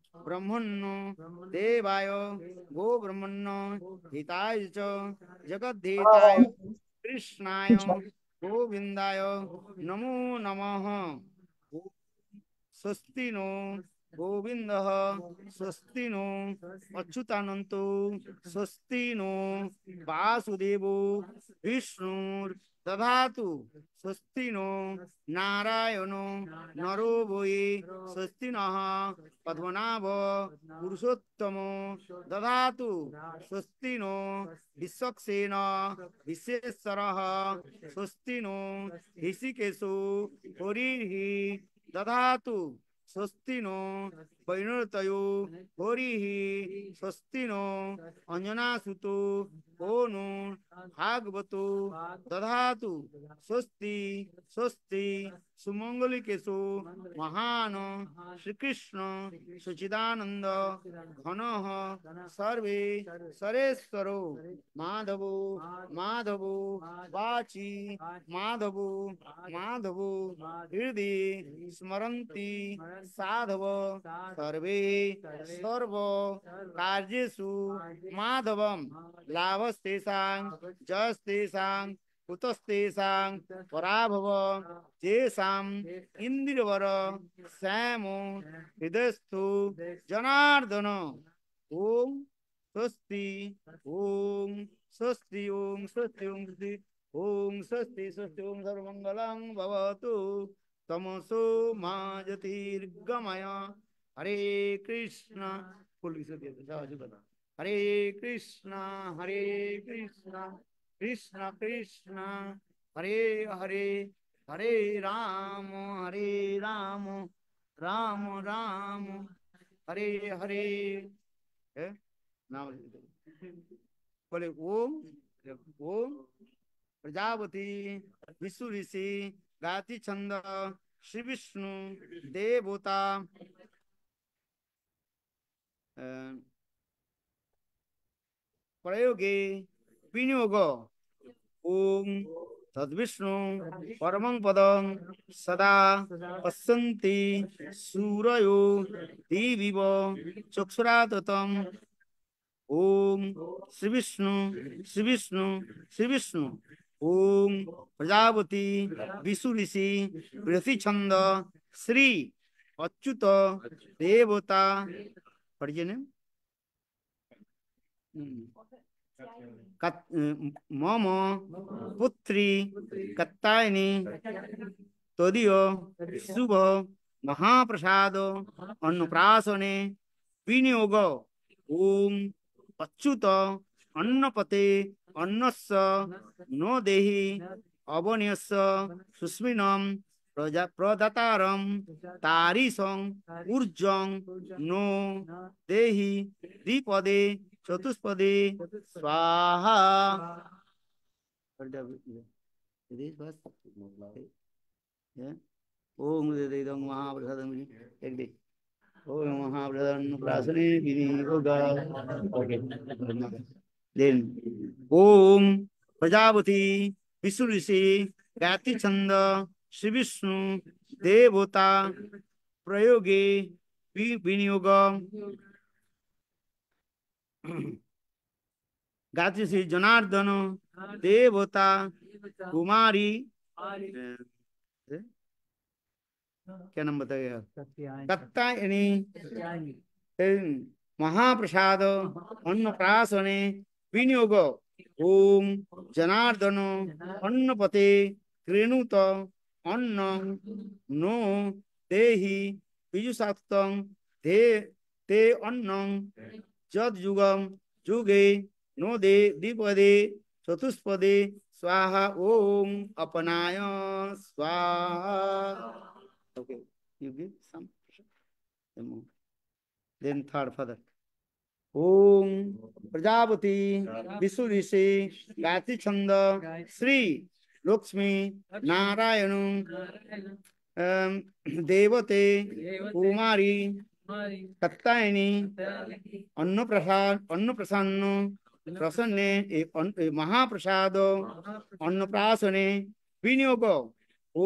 ब्रह्मण देवाय गो ब्रह्मण हिताय च कृष्णा कृष्णाय गोविंदाय नमो नमः स्वस्ति नो गोविंद स्वस्ति नो अच्युतानंतो स्वस्ति नो वासुदेव विष्णु ददातु स्वस्ति नारायणो नारायण नरो भोये स्वस्ति नः पद्मनाभ पुरुषोत्तम दधातु स्वस्ति नो विश्वक्सेन विश्वेश्वरः स्वस्ति नो ऋषिकेशो हरिः परिणतयो हरिः स्वस्ति नो अञ्जनासुतो ओ नो भागवतो दधातु स्वस्ति स्वस्ति सुमङ्गलिकेशो महान् श्रीकृष्ण सुचिदानन्द घन सर्वे सरेश्वरो माधवो माधवो वाचि माधवो माधवो हृदि स्मरन्ति साधव સર્વે સર્વ કાર્યેશુ માધવમ લાભસ્તેષાં જસ્તેષાં कुतस्तेषां पराभव तेषाम् इन्द्रियवर श्यामो हृदयस्थु जनार्दन ॐ स्वस्ति ॐ स्वस्ति ॐ स्वस्ति ॐ स्वस्ति ॐ स्वस्ति स्वस्ति ॐ सर्वमङ्गलं भवतु तमसो मा ज्योतिर्गमय हरे कृष्णा फूल दिया बता हरे कृष्णा हरे कृष्णा कृष्णा कृष्णा हरे हरे हरे राम हरे राम राम राम हरे हरे नाम बोले ओम ओम प्रजापति विश्व ऋषि गायत्री छंद श्री विष्णु देवता प्रयोगे विनियोग ओम तद्विष्णु परमं पदम सदा पश्यन्ति सूरयो दिविव ओम श्री विष्णु श्री विष्णु श्रीविष्णु श्रीविष्णु ॐ प्रजापति ऋषि छंद श्री अच्युत देवता What is your name? Momo पुत्री कत्तायनी तोदियो शुभ महाप्रसाद अन्नप्राशने विनियोग ओम अच्युत अन्नपते अन्नस्य नो देहि अवनियस्य सुस्मिनम प्रदतारम तारीसं उर्जं नो देहि द्विपदे चतुष्पदे स्वाहा ओम महाप्रसादं एक ओम महाप्रसादं प्रासने विधि होगा ओके देन ओम प्रजापति विष्णु ऋषि गायत्री छंद श्री विष्णु देवता प्रयोगे विनियोग गाती श्री जनार्दन देवता कुमारी क्या नाम बताया महाप्रसाद महाप्रसाद प्राशने विनियोग ओम जनार्दन अन्नपते क्रेणुत अन्न नो ते ही बीजुसाक्तम ते ते अन्नं जद युगम जुगे नो दे दिपदे चतुष्पदे स्वाहा ओम अपनाय स्वाहा okay you give some then third father ओम प्रजापति विश्व ऋषि गायत्री छंद श्री लक्ष्मी नारायण देवते कुमारी कत्तायनी अन्न प्रसाद अन्न प्रसन्न प्रसन्ने महाप्रसाद अन्नप्रासने विनियोग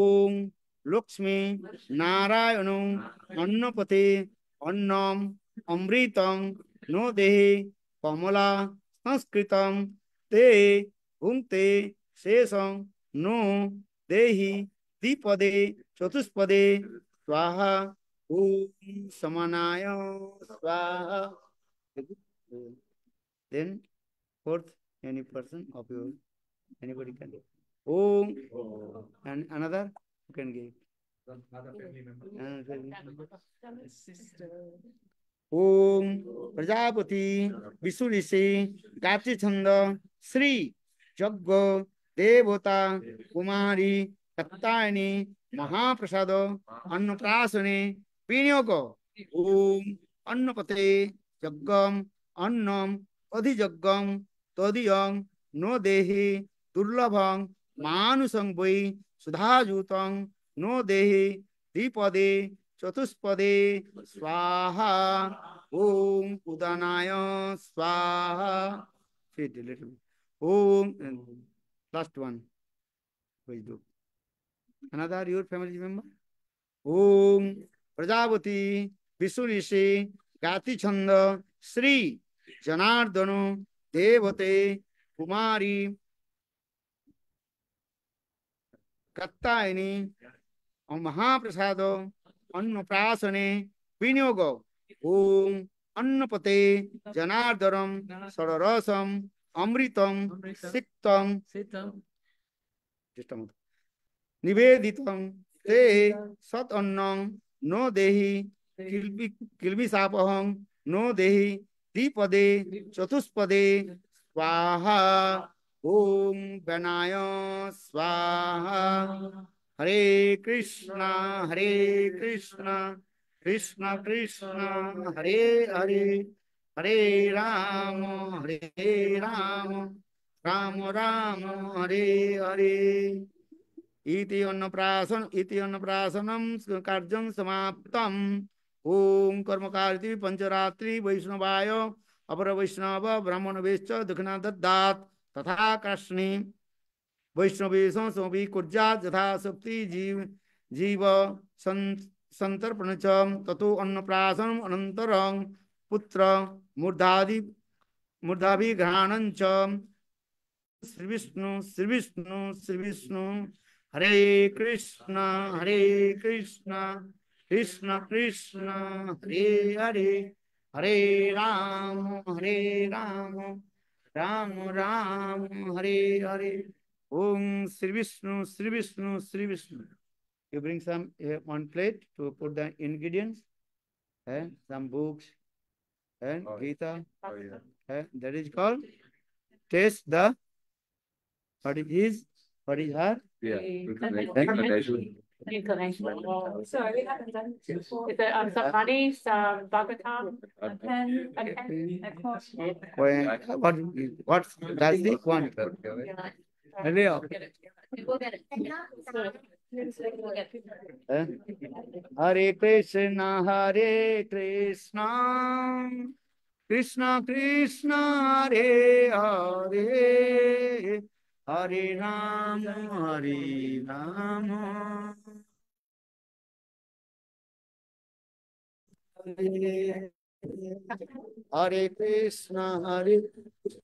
ओम लक्ष्मी नारायण अन्नपते अन्न अमृत नो देहे कमला संस्कृत ते भुंक्ते शेष नु देहि दिपदे चतुष्पदे स्वाहा ॐ समानाय स्वाहा then fourth any person of you anybody can ओम and another you can give ओम प्रजापति विशुलिसे गायत्री छंद श्री जग्गो देवता कुमारी सप्तायनी महाप्रसाद अन्नप्रासने विनियोग ओम अन्नपते यज्ञम अन्नम अधियज्ञम तदीयं नो देहि दुर्लभं मानुषं वै सुधाजूतं नो देहि द्विपदे चतुष्पदे स्वाहा ओम उदनाय स्वाहा ओम Last one. please do Another your family member? Om prajapati visurishi Gati Chanda shri Janardano Devate Kumari कत्तायनी om महाप्रसाद anna prasane विनियोग om अन्नपते जनार्दनम सररसम अमृतम सिक्तम निवेदितम ते सत अन्नम नो देहि किल्बि सापहम नो देहि द्विपदे चतुष्पदे स्वाहा ओम बनाय स्वाहा हरे कृष्णा हरे कृष्णा कृष्णा कृष्णा हरे हरे हरे राम हरे राम राम राम हरे हरे इति अन्नप्राशन इति अन्नप्राशनम कार्यम समाप्तम ओम कार्य पंचरात्रि वैष्णवाय अपर वैष्णव ब्राह्मण वेश दक्षिणा दत्त तथा कृष्णी वैष्णवेश कुर्जा यथा शक्ति जीव जीव संतर्पण च तथो अन्नप्राशन अनंतरंग पुत्र मूर्धादि मूर्धाभिघ्राणं च श्री विष्णु श्री विष्णु श्री विष्णु हरे कृष्ण हरे कृष्ण कृष्ण कृष्ण हरे हरे हरे राम हरे राम राम राम हरे हरे ओम Shri Vishnu Shri Vishnu Shri Vishnu you bring some uh, one plate to put the ingredients and some and oh, Gita. Oh, yeah. and that is called taste the what is his, what is her? Yeah. Inclination. Inclination. So we haven't done this before. Is there um, some money, some Bhagatam, a pen, a pen, a coin? What, what does this one? Yeah. We'll get it. Hare Krishna Hare Krishna Krishna Krishna Hare Hare Hare Ram Hare Ram Hare Krishna Hare